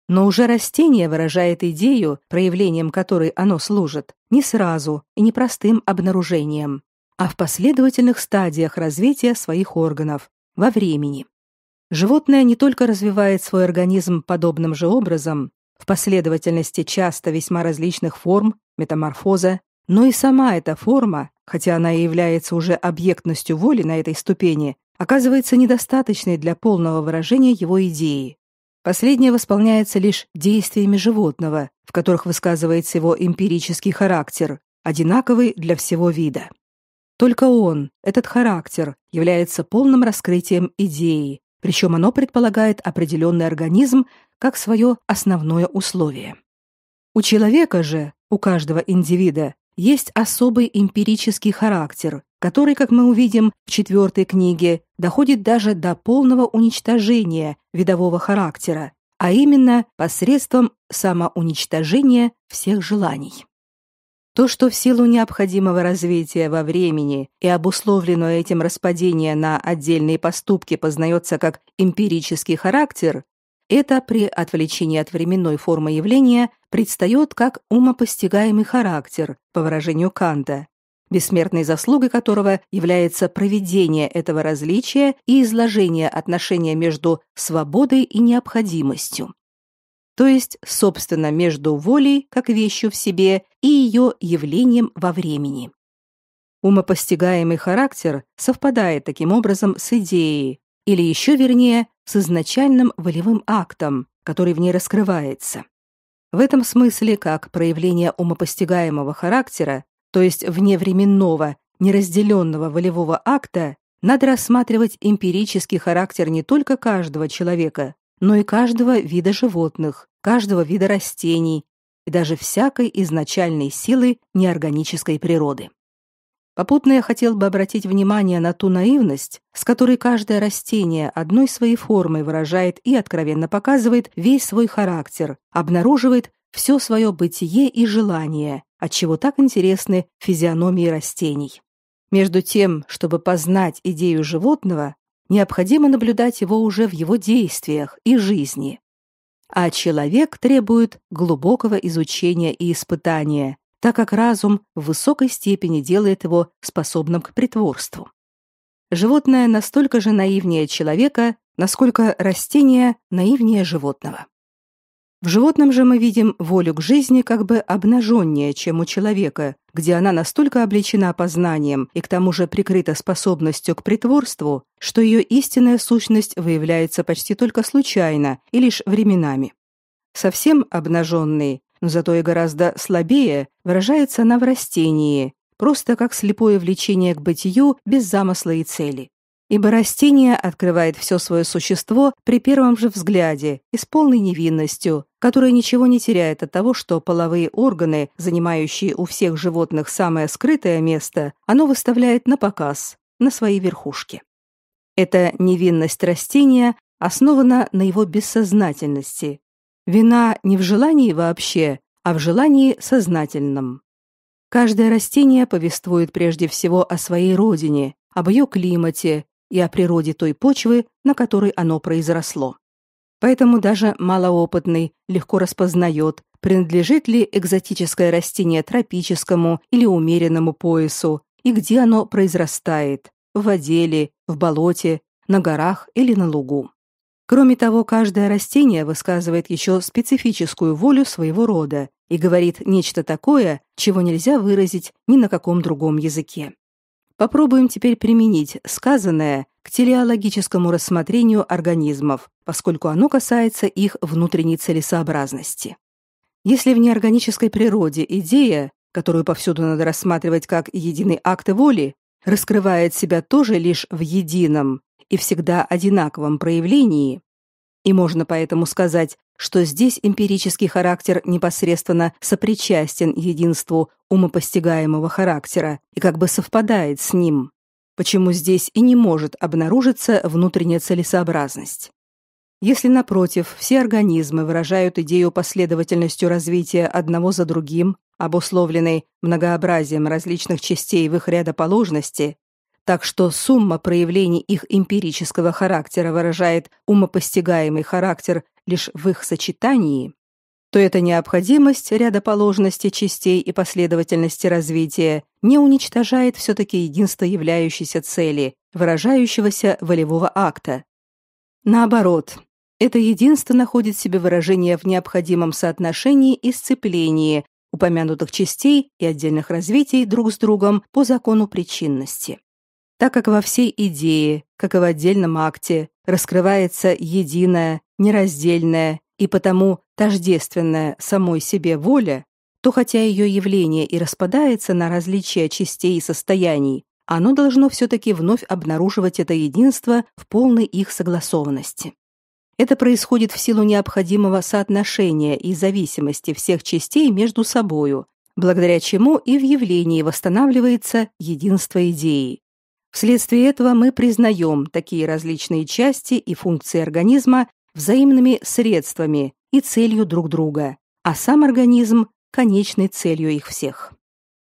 Но уже растение выражает идею, проявлением которой оно служит, не сразу и не простым обнаружением, а в последовательных стадиях развития своих органов, во времени. Животное не только развивает свой организм подобным же образом, в последовательности часто весьма различных форм, метаморфоза, но и сама эта форма, хотя она и является уже объектностью воли на этой ступени, оказывается недостаточной для полного выражения его идеи. Последнее восполняется лишь действиями животного, в которых высказывается его эмпирический характер, одинаковый для всего вида. Только он, этот характер, является полным раскрытием идеи, причем оно предполагает определенный организм как свое основное условие. У человека же, у каждого индивида, есть особый эмпирический характер, который, как мы увидим в четвертой книге, доходит даже до полного уничтожения видового характера, а именно посредством самоуничтожения всех желаний. То, что в силу необходимого развития во времени и обусловленное этим распадение на отдельные поступки познается как эмпирический характер, это при отвлечении от временной формы явления предстает как умопостигаемый характер, по выражению Канта, бессмертной заслугой которого является проведение этого различия и изложение отношения между свободой и необходимостью. То есть, собственно, между волей, как вещью в себе, и ее явлением во времени. Умопостигаемый характер совпадает таким образом с идеей, или еще вернее, с изначальным волевым актом, который в ней раскрывается. В этом смысле, как проявление умопостигаемого характера, то есть вневременного, неразделенного волевого акта, надо рассматривать эмпирический характер не только каждого человека, но и каждого вида животных, каждого вида растений и даже всякой изначальной силы неорганической природы. Попутно я хотел бы обратить внимание на ту наивность, с которой каждое растение одной своей формой выражает и откровенно показывает весь свой характер, обнаруживает все свое бытие и желание, отчего так интересны физиономии растений. Между тем, чтобы познать идею животного, необходимо наблюдать его уже в его действиях и жизни. А человек требует глубокого изучения и испытания, так как разум в высокой степени делает его способным к притворству. Животное настолько же наивнее человека, насколько растение наивнее животного. В животном же мы видим волю к жизни как бы обнаженнее, чем у человека, где она настолько облечена познанием и к тому же прикрыта способностью к притворству, что ее истинная сущность выявляется почти только случайно и лишь временами. Совсем обнаженный, но зато и гораздо слабее, выражается она в растении, просто как слепое влечение к бытию без замысла и цели ибо растение открывает все свое существо при первом же взгляде и с полной невинностью, которая ничего не теряет от того, что половые органы, занимающие у всех животных самое скрытое место, оно выставляет на показ, на свои верхушки. Эта невинность растения основана на его бессознательности. Вина не в желании вообще, а в желании сознательном. Каждое растение повествует прежде всего о своей родине, об ее климате и о природе той почвы, на которой оно произросло поэтому даже малоопытный легко распознает, принадлежит ли экзотическое растение тропическому или умеренному поясу и где оно произрастает – в воде ли, в болоте, на горах или на лугу. Кроме того, каждое растение высказывает еще специфическую волю своего рода и говорит нечто такое, чего нельзя выразить ни на каком другом языке. Попробуем теперь применить сказанное к телеологическому рассмотрению организмов, поскольку оно касается их внутренней целесообразности. Если в неорганической природе идея, которую повсюду надо рассматривать как единый акт воли, раскрывает себя тоже лишь в едином и всегда одинаковом проявлении, и можно поэтому сказать, что здесь эмпирический характер непосредственно сопричастен единству умопостигаемого характера и как бы совпадает с ним почему здесь и не может обнаружиться внутренняя целесообразность. Если, напротив, все организмы выражают идею последовательностью развития одного за другим, обусловленной многообразием различных частей в их рядоположности, так что сумма проявлений их эмпирического характера выражает умопостигаемый характер лишь в их сочетании, то эта необходимость ряда положенности частей и последовательности развития не уничтожает все-таки единство являющейся цели, выражающегося волевого акта. Наоборот, это единство находит себе выражение в необходимом соотношении и сцеплении упомянутых частей и отдельных развитий друг с другом по закону причинности. Так как во всей идее, как и в отдельном акте, раскрывается единое, нераздельное и потому тождественная самой себе воля, то хотя ее явление и распадается на различия частей и состояний, оно должно все-таки вновь обнаруживать это единство в полной их согласованности. Это происходит в силу необходимого соотношения и зависимости всех частей между собою, благодаря чему и в явлении восстанавливается единство идеи. Вследствие этого мы признаем такие различные части и функции организма взаимными средствами и целью друг друга, а сам организм – конечной целью их всех.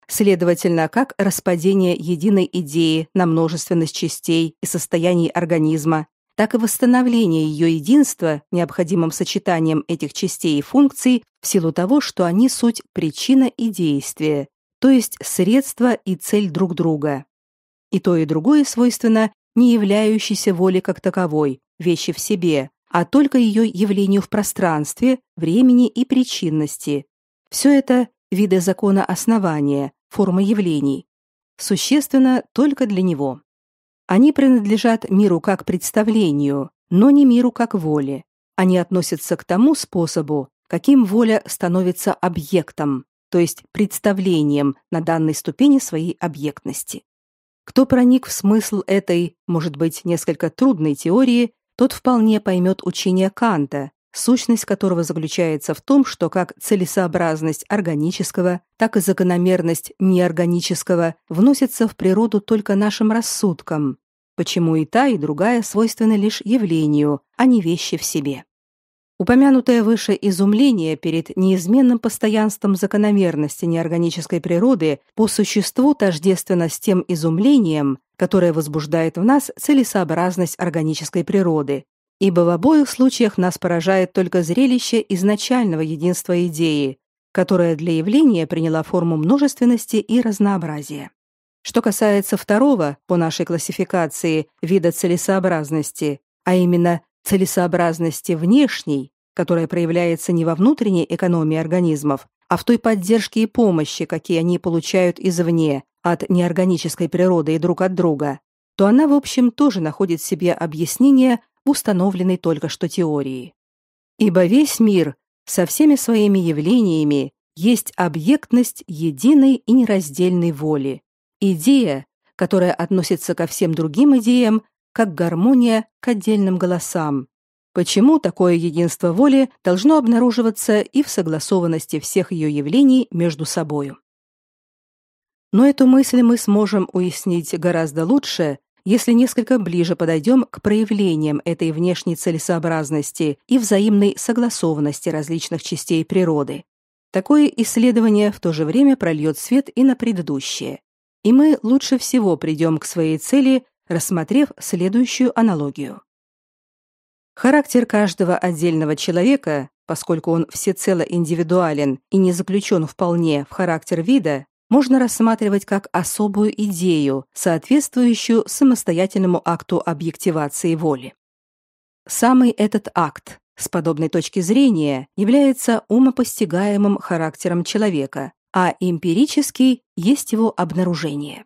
Следовательно, как распадение единой идеи на множественность частей и состояний организма, так и восстановление ее единства необходимым сочетанием этих частей и функций в силу того, что они суть причина и действие, то есть средства и цель друг друга. И то, и другое свойственно не являющейся воле как таковой, вещи в себе, а только ее явлению в пространстве, времени и причинности. Все это виды закона основания, формы явлений. Существенно только для него. Они принадлежат миру как представлению, но не миру как воле. Они относятся к тому способу, каким воля становится объектом, то есть представлением на данной ступени своей объектности. Кто проник в смысл этой, может быть, несколько трудной теории, тот вполне поймет учение Канта, сущность которого заключается в том, что как целесообразность органического, так и закономерность неорганического вносятся в природу только нашим рассудком, почему и та, и другая свойственны лишь явлению, а не вещи в себе. Упомянутое выше изумление перед неизменным постоянством закономерности неорганической природы по существу тождественно с тем изумлением, которое возбуждает в нас целесообразность органической природы, ибо в обоих случаях нас поражает только зрелище изначального единства идеи, которое для явления приняло форму множественности и разнообразия. Что касается второго, по нашей классификации, вида целесообразности, а именно целесообразности внешней, которая проявляется не во внутренней экономии организмов, а в той поддержке и помощи, какие они получают извне, от неорганической природы и друг от друга, то она, в общем, тоже находит себе объяснение в установленной только что теории. Ибо весь мир со всеми своими явлениями есть объектность единой и нераздельной воли, идея, которая относится ко всем другим идеям, как гармония к отдельным голосам, Почему такое единство воли должно обнаруживаться и в согласованности всех ее явлений между собою? Но эту мысль мы сможем уяснить гораздо лучше, если несколько ближе подойдем к проявлениям этой внешней целесообразности и взаимной согласованности различных частей природы. Такое исследование в то же время прольет свет и на предыдущее. И мы лучше всего придем к своей цели, рассмотрев следующую аналогию. Характер каждого отдельного человека, поскольку он всецело индивидуален и не заключен вполне в характер вида, можно рассматривать как особую идею, соответствующую самостоятельному акту объективации воли. Самый этот акт, с подобной точки зрения, является умопостигаемым характером человека, а эмпирический есть его обнаружение.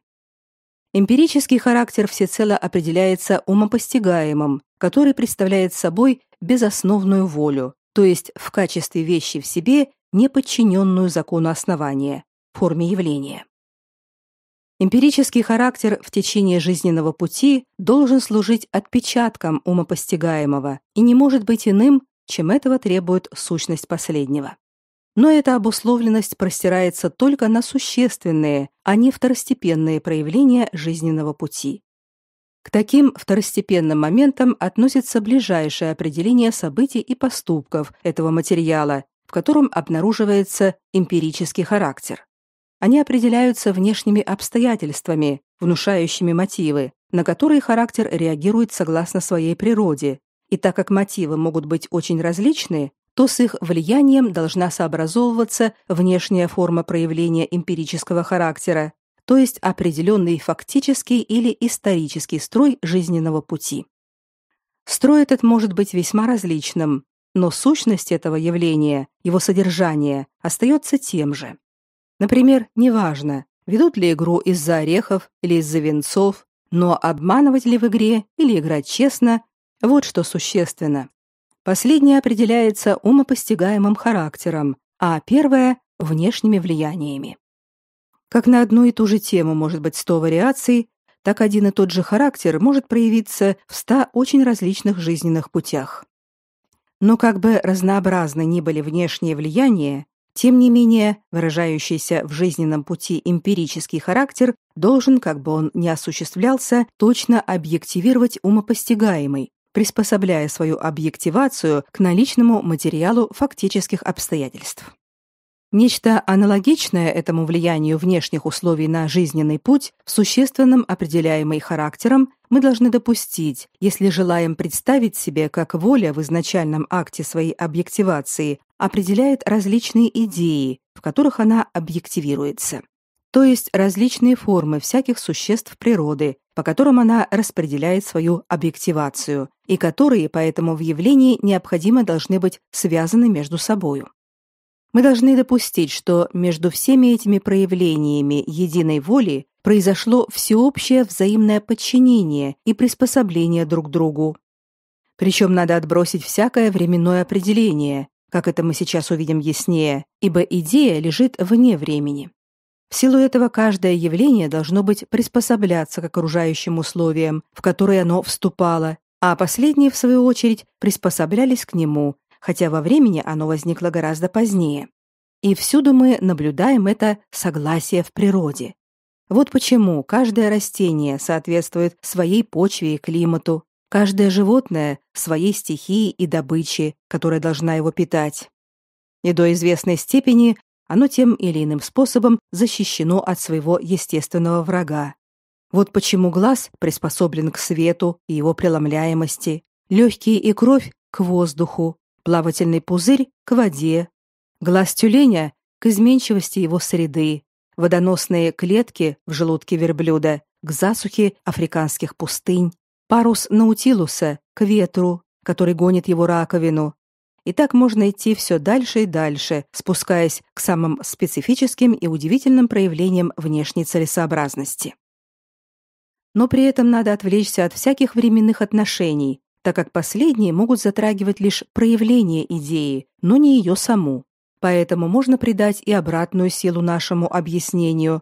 Эмпирический характер всецело определяется умопостигаемым, который представляет собой безосновную волю, то есть в качестве вещи в себе не подчиненную закону основания, форме явления. Эмпирический характер в течение жизненного пути должен служить отпечатком умопостигаемого и не может быть иным, чем этого требует сущность последнего. Но эта обусловленность простирается только на существенные, а не второстепенные проявления жизненного пути. К таким второстепенным моментам относится ближайшее определение событий и поступков этого материала, в котором обнаруживается эмпирический характер. Они определяются внешними обстоятельствами, внушающими мотивы, на которые характер реагирует согласно своей природе. И так как мотивы могут быть очень различны, что с их влиянием должна сообразовываться внешняя форма проявления эмпирического характера, то есть определенный фактический или исторический строй жизненного пути. Строй этот может быть весьма различным, но сущность этого явления, его содержание, остается тем же. Например, неважно, ведут ли игру из-за орехов или из-за венцов, но обманывать ли в игре или играть честно – вот что существенно. Последнее определяется умопостигаемым характером, а первое – внешними влияниями. Как на одну и ту же тему может быть 100 вариаций, так один и тот же характер может проявиться в 100 очень различных жизненных путях. Но как бы разнообразны ни были внешние влияния, тем не менее, выражающийся в жизненном пути эмпирический характер должен, как бы он ни осуществлялся, точно объективировать умопостигаемый, приспособляя свою объективацию к наличному материалу фактических обстоятельств. Нечто аналогичное этому влиянию внешних условий на жизненный путь, в существенном определяемый характером, мы должны допустить, если желаем представить себе, как воля в изначальном акте своей объективации определяет различные идеи, в которых она объективируется. То есть различные формы всяких существ природы, по которым она распределяет свою объективацию и которые поэтому в явлении необходимо должны быть связаны между собою. Мы должны допустить, что между всеми этими проявлениями единой воли произошло всеобщее взаимное подчинение и приспособление друг к другу. Причем надо отбросить всякое временное определение, как это мы сейчас увидим яснее, ибо идея лежит вне времени. В силу этого каждое явление должно быть приспосабляться к окружающим условиям, в которые оно вступало, а последние, в свою очередь, приспосаблялись к нему, хотя во времени оно возникло гораздо позднее. И всюду мы наблюдаем это согласие в природе. Вот почему каждое растение соответствует своей почве и климату, каждое животное – своей стихии и добыче, которая должна его питать. И до известной степени оно тем или иным способом защищено от своего естественного врага. Вот почему глаз приспособлен к свету и его преломляемости, легкие и кровь – к воздуху, плавательный пузырь – к воде, глаз тюленя – к изменчивости его среды, водоносные клетки в желудке верблюда – к засухе африканских пустынь, парус наутилуса – к ветру, который гонит его раковину, и так можно идти все дальше и дальше, спускаясь к самым специфическим и удивительным проявлениям внешней целесообразности. Но при этом надо отвлечься от всяких временных отношений, так как последние могут затрагивать лишь проявление идеи, но не ее саму. Поэтому можно придать и обратную силу нашему объяснению,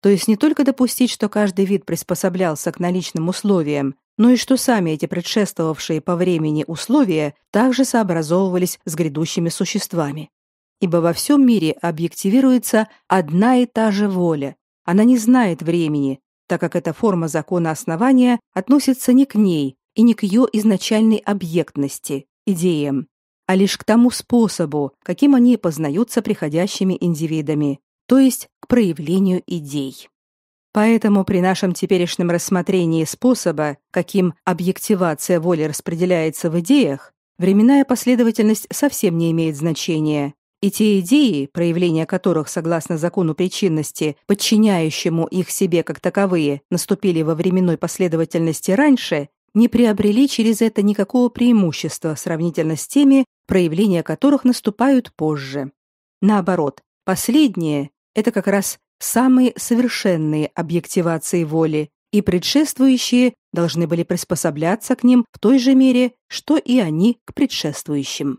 то есть не только допустить, что каждый вид приспособлялся к наличным условиям, но ну и что сами эти предшествовавшие по времени условия также сообразовывались с грядущими существами. Ибо во всем мире объективируется одна и та же воля. Она не знает времени, так как эта форма закона основания относится не к ней и не к ее изначальной объектности, идеям, а лишь к тому способу, каким они познаются приходящими индивидами, то есть к проявлению идей. Поэтому при нашем теперешнем рассмотрении способа, каким объективация воли распределяется в идеях, временная последовательность совсем не имеет значения, и те идеи, проявления которых, согласно закону причинности, подчиняющему их себе как таковые, наступили во временной последовательности раньше, не приобрели через это никакого преимущества сравнительно с теми, проявления которых наступают позже. Наоборот, последние – это как раз самые совершенные объективации воли, и предшествующие должны были приспосабляться к ним в той же мере, что и они к предшествующим.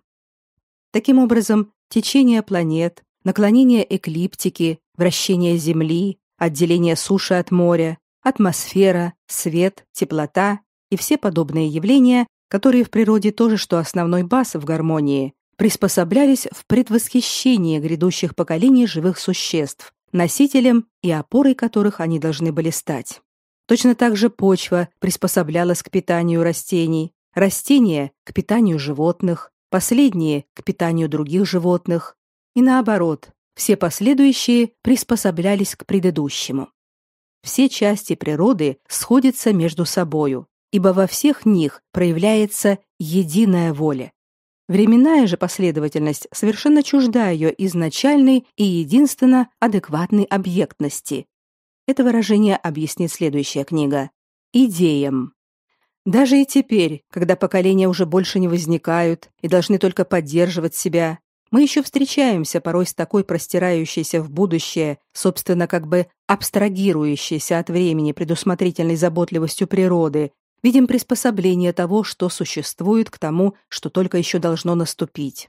Таким образом, течение планет, наклонение эклиптики, вращение Земли, отделение суши от моря, атмосфера, свет, теплота и все подобные явления, которые в природе тоже что основной баз в гармонии, приспособлялись в предвосхищении грядущих поколений живых существ, носителем и опорой которых они должны были стать. Точно так же почва приспосаблялась к питанию растений, растения – к питанию животных, последние – к питанию других животных, и наоборот, все последующие приспосаблялись к предыдущему. Все части природы сходятся между собою, ибо во всех них проявляется единая воля, Временная же последовательность совершенно чужда ее изначальной и единственно адекватной объектности. Это выражение объяснит следующая книга. Идеям. Даже и теперь, когда поколения уже больше не возникают и должны только поддерживать себя, мы еще встречаемся порой с такой простирающейся в будущее, собственно, как бы абстрагирующейся от времени предусмотрительной заботливостью природы, видим приспособление того, что существует к тому, что только еще должно наступить.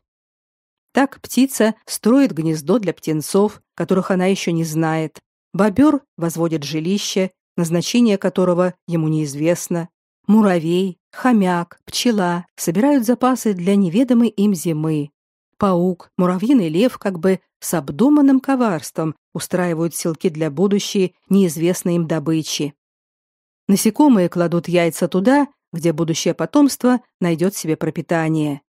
Так птица строит гнездо для птенцов, которых она еще не знает. Бобер возводит жилище, назначение которого ему неизвестно. Муравей, хомяк, пчела собирают запасы для неведомой им зимы. Паук, муравьиный лев как бы с обдуманным коварством устраивают селки для будущей неизвестной им добычи. Насекомые кладут яйца туда, где будущее потомство найдет себе пропитание.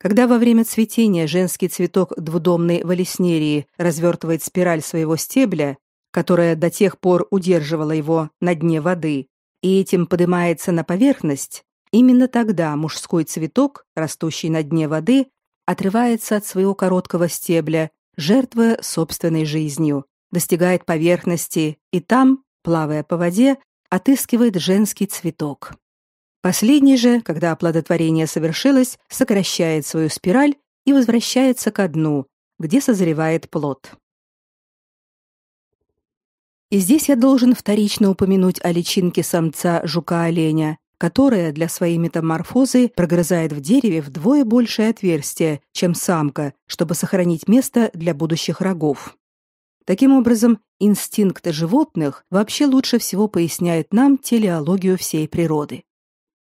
Когда во время цветения женский цветок двудомной валеснерии развертывает спираль своего стебля, которая до тех пор удерживала его на дне воды, и этим поднимается на поверхность, именно тогда мужской цветок, растущий на дне воды, отрывается от своего короткого стебля, жертвуя собственной жизнью, достигает поверхности и там, плавая по воде, отыскивает женский цветок. Последний же, когда оплодотворение совершилось, сокращает свою спираль и возвращается ко дну, где созревает плод. И здесь я должен вторично упомянуть о личинке самца жука-оленя, которая для своей метаморфозы прогрызает в дереве вдвое большее отверстие, чем самка, чтобы сохранить место для будущих рогов. Таким образом, инстинкты животных вообще лучше всего поясняет нам телеологию всей природы.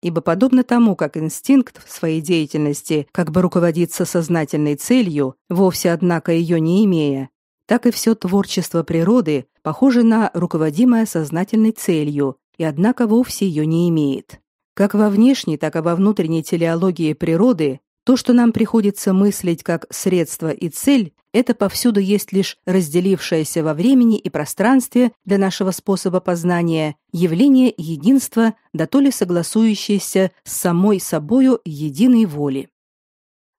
Ибо подобно тому, как инстинкт в своей деятельности как бы руководится сознательной целью, вовсе однако ее не имея, так и все творчество природы похоже на руководимое сознательной целью и однако вовсе ее не имеет. Как во внешней, так и во внутренней телеологии природы то, что нам приходится мыслить как средство и цель, это повсюду есть лишь разделившееся во времени и пространстве для нашего способа познания явление единства, да то ли согласующееся с самой собою единой воли.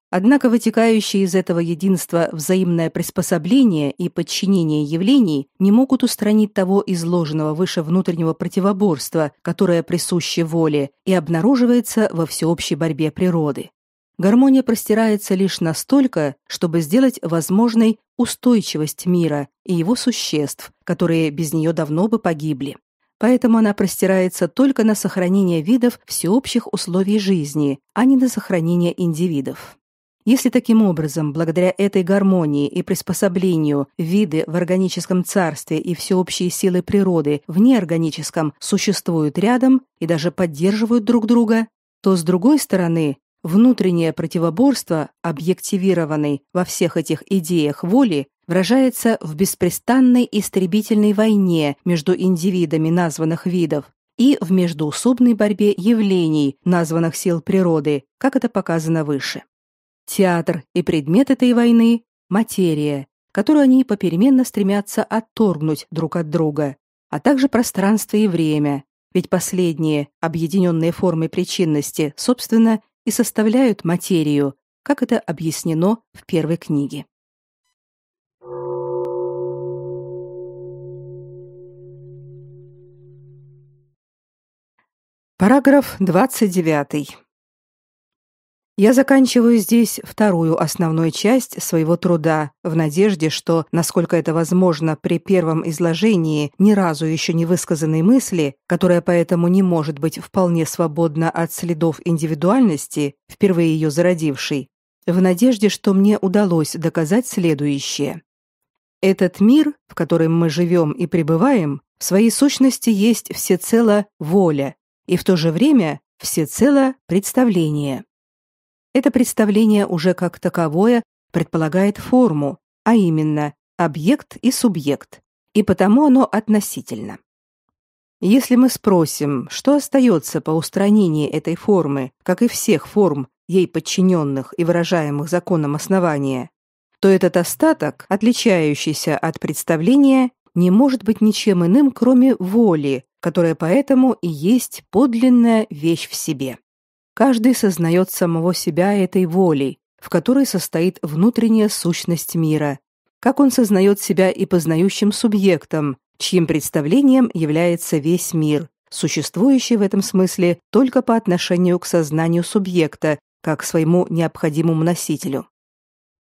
Однако вытекающие из этого единства взаимное приспособление и подчинение явлений не могут устранить того изложенного выше внутреннего противоборства, которое присуще воле и обнаруживается во всеобщей борьбе природы гармония простирается лишь настолько, чтобы сделать возможной устойчивость мира и его существ, которые без нее давно бы погибли. Поэтому она простирается только на сохранение видов всеобщих условий жизни, а не на сохранение индивидов. Если таким образом, благодаря этой гармонии и приспособлению, виды в органическом царстве и всеобщие силы природы в неорганическом существуют рядом и даже поддерживают друг друга, то, с другой стороны, Внутреннее противоборство, объективированной во всех этих идеях воли, выражается в беспрестанной истребительной войне между индивидами названных видов и в междуусобной борьбе явлений, названных сил природы, как это показано выше. Театр и предмет этой войны – материя, которую они попеременно стремятся отторгнуть друг от друга, а также пространство и время, ведь последние, объединенные формой причинности, собственно, и составляют материю, как это объяснено в первой книге. Параграф 29. Я заканчиваю здесь вторую основную часть своего труда в надежде, что, насколько это возможно при первом изложении ни разу еще не высказанной мысли, которая поэтому не может быть вполне свободна от следов индивидуальности, впервые ее зародившей, в надежде, что мне удалось доказать следующее. Этот мир, в котором мы живем и пребываем, в своей сущности есть всецело воля и в то же время всецело представление. Это представление уже как таковое предполагает форму, а именно объект и субъект, и потому оно относительно. Если мы спросим, что остается по устранении этой формы, как и всех форм, ей подчиненных и выражаемых законом основания, то этот остаток, отличающийся от представления, не может быть ничем иным, кроме воли, которая поэтому и есть подлинная вещь в себе. Каждый сознает самого себя этой волей, в которой состоит внутренняя сущность мира, как он сознает себя и познающим субъектом, чьим представлением является весь мир, существующий в этом смысле только по отношению к сознанию субъекта, как своему необходимому носителю.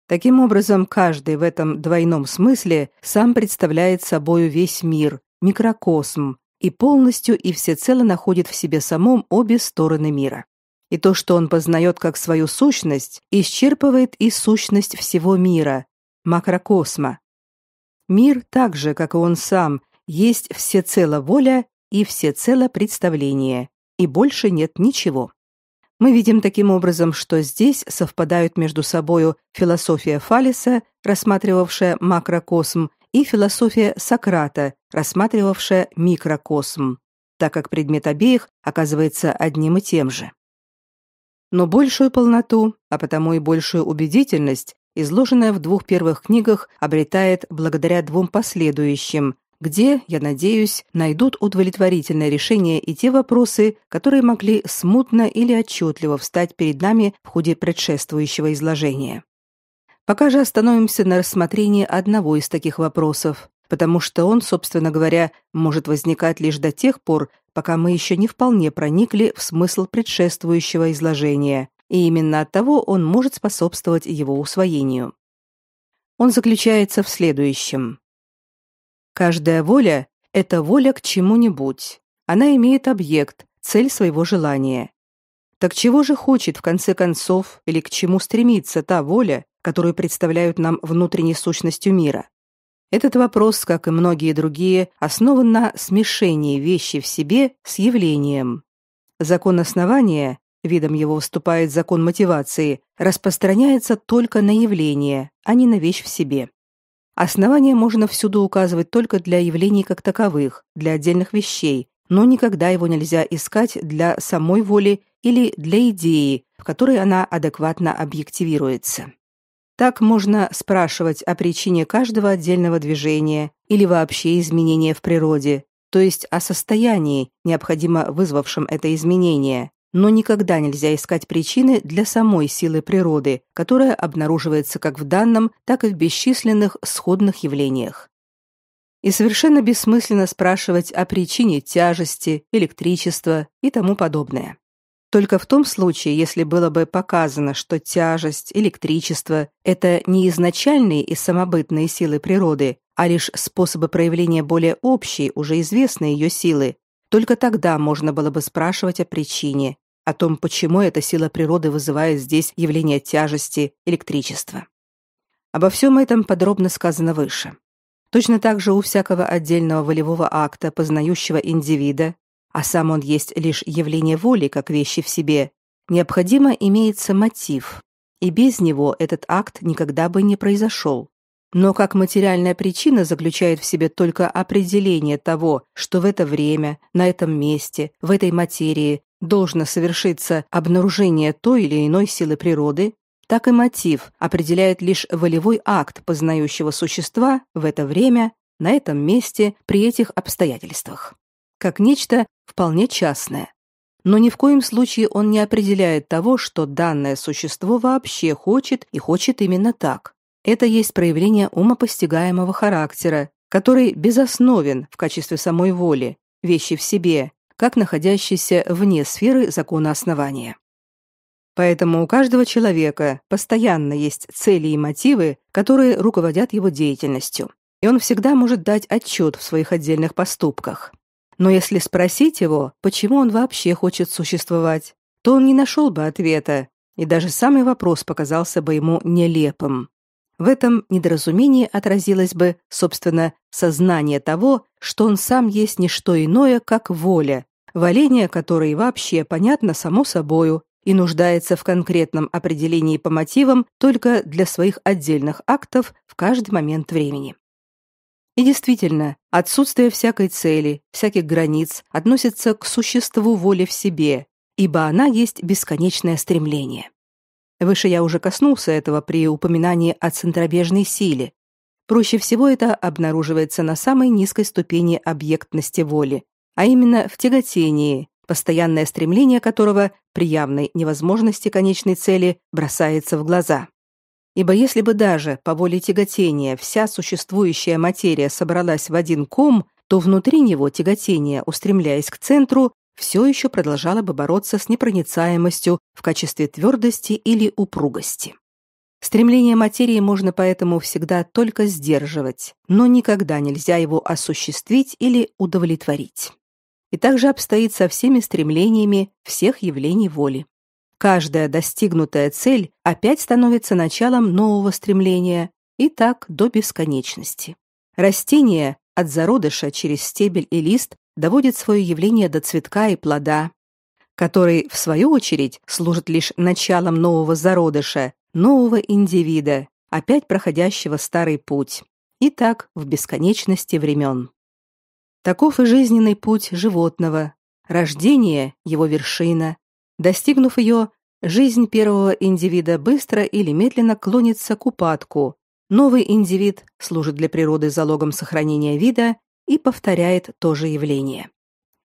Таким образом, каждый в этом двойном смысле сам представляет собою весь мир, микрокосм, и полностью и всецело находит в себе самом обе стороны мира и то, что он познает как свою сущность, исчерпывает и сущность всего мира, макрокосма. Мир так же, как и он сам, есть всецело воля и всецело представление, и больше нет ничего. Мы видим таким образом, что здесь совпадают между собою философия Фалеса, рассматривавшая макрокосм, и философия Сократа, рассматривавшая микрокосм, так как предмет обеих оказывается одним и тем же но большую полноту, а потому и большую убедительность, изложенная в двух первых книгах, обретает благодаря двум последующим, где, я надеюсь, найдут удовлетворительное решение и те вопросы, которые могли смутно или отчетливо встать перед нами в ходе предшествующего изложения. Пока же остановимся на рассмотрении одного из таких вопросов потому что он, собственно говоря, может возникать лишь до тех пор, пока мы еще не вполне проникли в смысл предшествующего изложения, и именно от того он может способствовать его усвоению. Он заключается в следующем. Каждая воля – это воля к чему-нибудь. Она имеет объект, цель своего желания. Так чего же хочет, в конце концов, или к чему стремится та воля, которую представляют нам внутренней сущностью мира? Этот вопрос, как и многие другие, основан на смешении вещи в себе с явлением. Закон основания, видом его выступает закон мотивации, распространяется только на явление, а не на вещь в себе. Основание можно всюду указывать только для явлений как таковых, для отдельных вещей, но никогда его нельзя искать для самой воли или для идеи, в которой она адекватно объективируется. Так можно спрашивать о причине каждого отдельного движения или вообще изменения в природе, то есть о состоянии, необходимо вызвавшем это изменение, но никогда нельзя искать причины для самой силы природы, которая обнаруживается как в данном, так и в бесчисленных сходных явлениях. И совершенно бессмысленно спрашивать о причине тяжести, электричества и тому подобное. Только в том случае, если было бы показано, что тяжесть, электричество – это не изначальные и самобытные силы природы, а лишь способы проявления более общей, уже известной ее силы, только тогда можно было бы спрашивать о причине, о том, почему эта сила природы вызывает здесь явление тяжести, электричества. Обо всем этом подробно сказано выше. Точно так же у всякого отдельного волевого акта, познающего индивида, а сам он есть лишь явление воли как вещи в себе, необходимо имеется мотив, и без него этот акт никогда бы не произошел. Но как материальная причина заключает в себе только определение того, что в это время, на этом месте, в этой материи должно совершиться обнаружение той или иной силы природы, так и мотив определяет лишь волевой акт познающего существа в это время, на этом месте, при этих обстоятельствах как нечто вполне частное. Но ни в коем случае он не определяет того, что данное существо вообще хочет и хочет именно так. Это есть проявление умопостигаемого характера, который безосновен в качестве самой воли, вещи в себе, как находящейся вне сферы закона основания. Поэтому у каждого человека постоянно есть цели и мотивы, которые руководят его деятельностью, и он всегда может дать отчет в своих отдельных поступках. Но если спросить его, почему он вообще хочет существовать, то он не нашел бы ответа, и даже самый вопрос показался бы ему нелепым. В этом недоразумении отразилось бы, собственно, сознание того, что он сам есть не что иное, как воля, валение которой вообще понятно само собою и нуждается в конкретном определении по мотивам только для своих отдельных актов в каждый момент времени. И действительно, отсутствие всякой цели, всяких границ относится к существу воли в себе, ибо она есть бесконечное стремление. Выше я уже коснулся этого при упоминании о центробежной силе. Проще всего это обнаруживается на самой низкой ступени объектности воли, а именно в тяготении, постоянное стремление которого при явной невозможности конечной цели бросается в глаза. Ибо если бы даже по воле тяготения вся существующая материя собралась в один ком, то внутри него тяготение, устремляясь к центру, все еще продолжало бы бороться с непроницаемостью в качестве твердости или упругости. Стремление материи можно поэтому всегда только сдерживать, но никогда нельзя его осуществить или удовлетворить. И так же обстоит со всеми стремлениями всех явлений воли. Каждая достигнутая цель опять становится началом нового стремления, и так до бесконечности. Растение от зародыша через стебель и лист доводит свое явление до цветка и плода, который, в свою очередь, служит лишь началом нового зародыша, нового индивида, опять проходящего старый путь. И так в бесконечности времен. Таков и жизненный путь животного. Рождение – его вершина, Достигнув ее, жизнь первого индивида быстро или медленно клонится к упадку. Новый индивид служит для природы залогом сохранения вида и повторяет то же явление.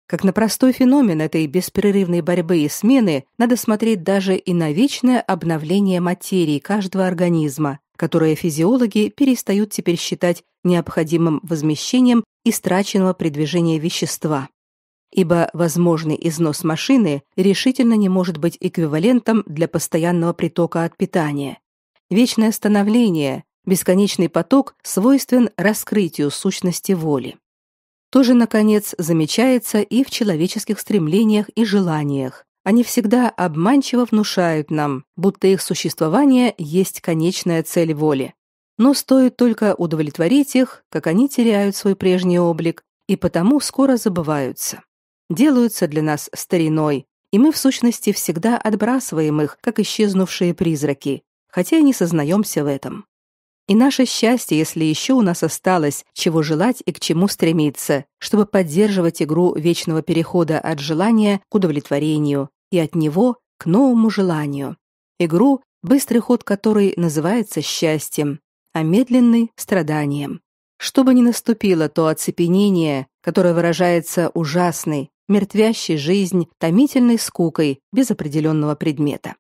Как на простой феномен этой беспрерывной борьбы и смены надо смотреть даже и на вечное обновление материи каждого организма, которое физиологи перестают теперь считать необходимым возмещением истраченного при движении вещества ибо возможный износ машины решительно не может быть эквивалентом для постоянного притока от питания. Вечное становление, бесконечный поток свойствен раскрытию сущности воли. Тоже наконец, замечается и в человеческих стремлениях и желаниях. Они всегда обманчиво внушают нам, будто их существование есть конечная цель воли. Но стоит только удовлетворить их, как они теряют свой прежний облик и потому скоро забываются делаются для нас стариной, и мы в сущности всегда отбрасываем их, как исчезнувшие призраки, хотя и не сознаемся в этом. И наше счастье, если еще у нас осталось, чего желать и к чему стремиться, чтобы поддерживать игру вечного перехода от желания к удовлетворению и от него к новому желанию. Игру, быстрый ход которой называется счастьем, а медленный – страданием. Чтобы не наступило то оцепенение, которое выражается ужасной, мертвящей жизнь томительной скукой без определенного предмета.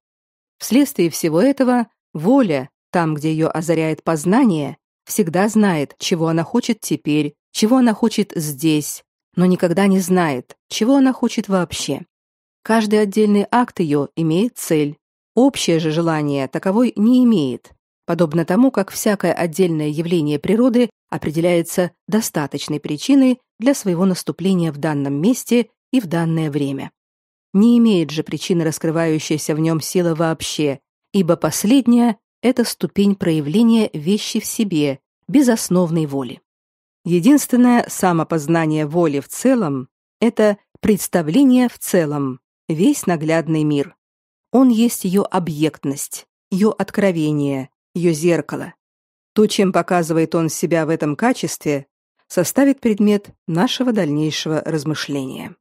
Вследствие всего этого воля, там, где ее озаряет познание, всегда знает, чего она хочет теперь, чего она хочет здесь, но никогда не знает, чего она хочет вообще. Каждый отдельный акт ее имеет цель. Общее же желание таковой не имеет, подобно тому, как всякое отдельное явление природы определяется достаточной причиной для своего наступления в данном месте и в данное время. Не имеет же причины раскрывающаяся в нем сила вообще, ибо последняя — это ступень проявления вещи в себе, без основной воли. Единственное самопознание воли в целом — это представление в целом, весь наглядный мир. Он есть ее объектность, ее откровение, ее зеркало. То, чем показывает он себя в этом качестве, составит предмет нашего дальнейшего размышления.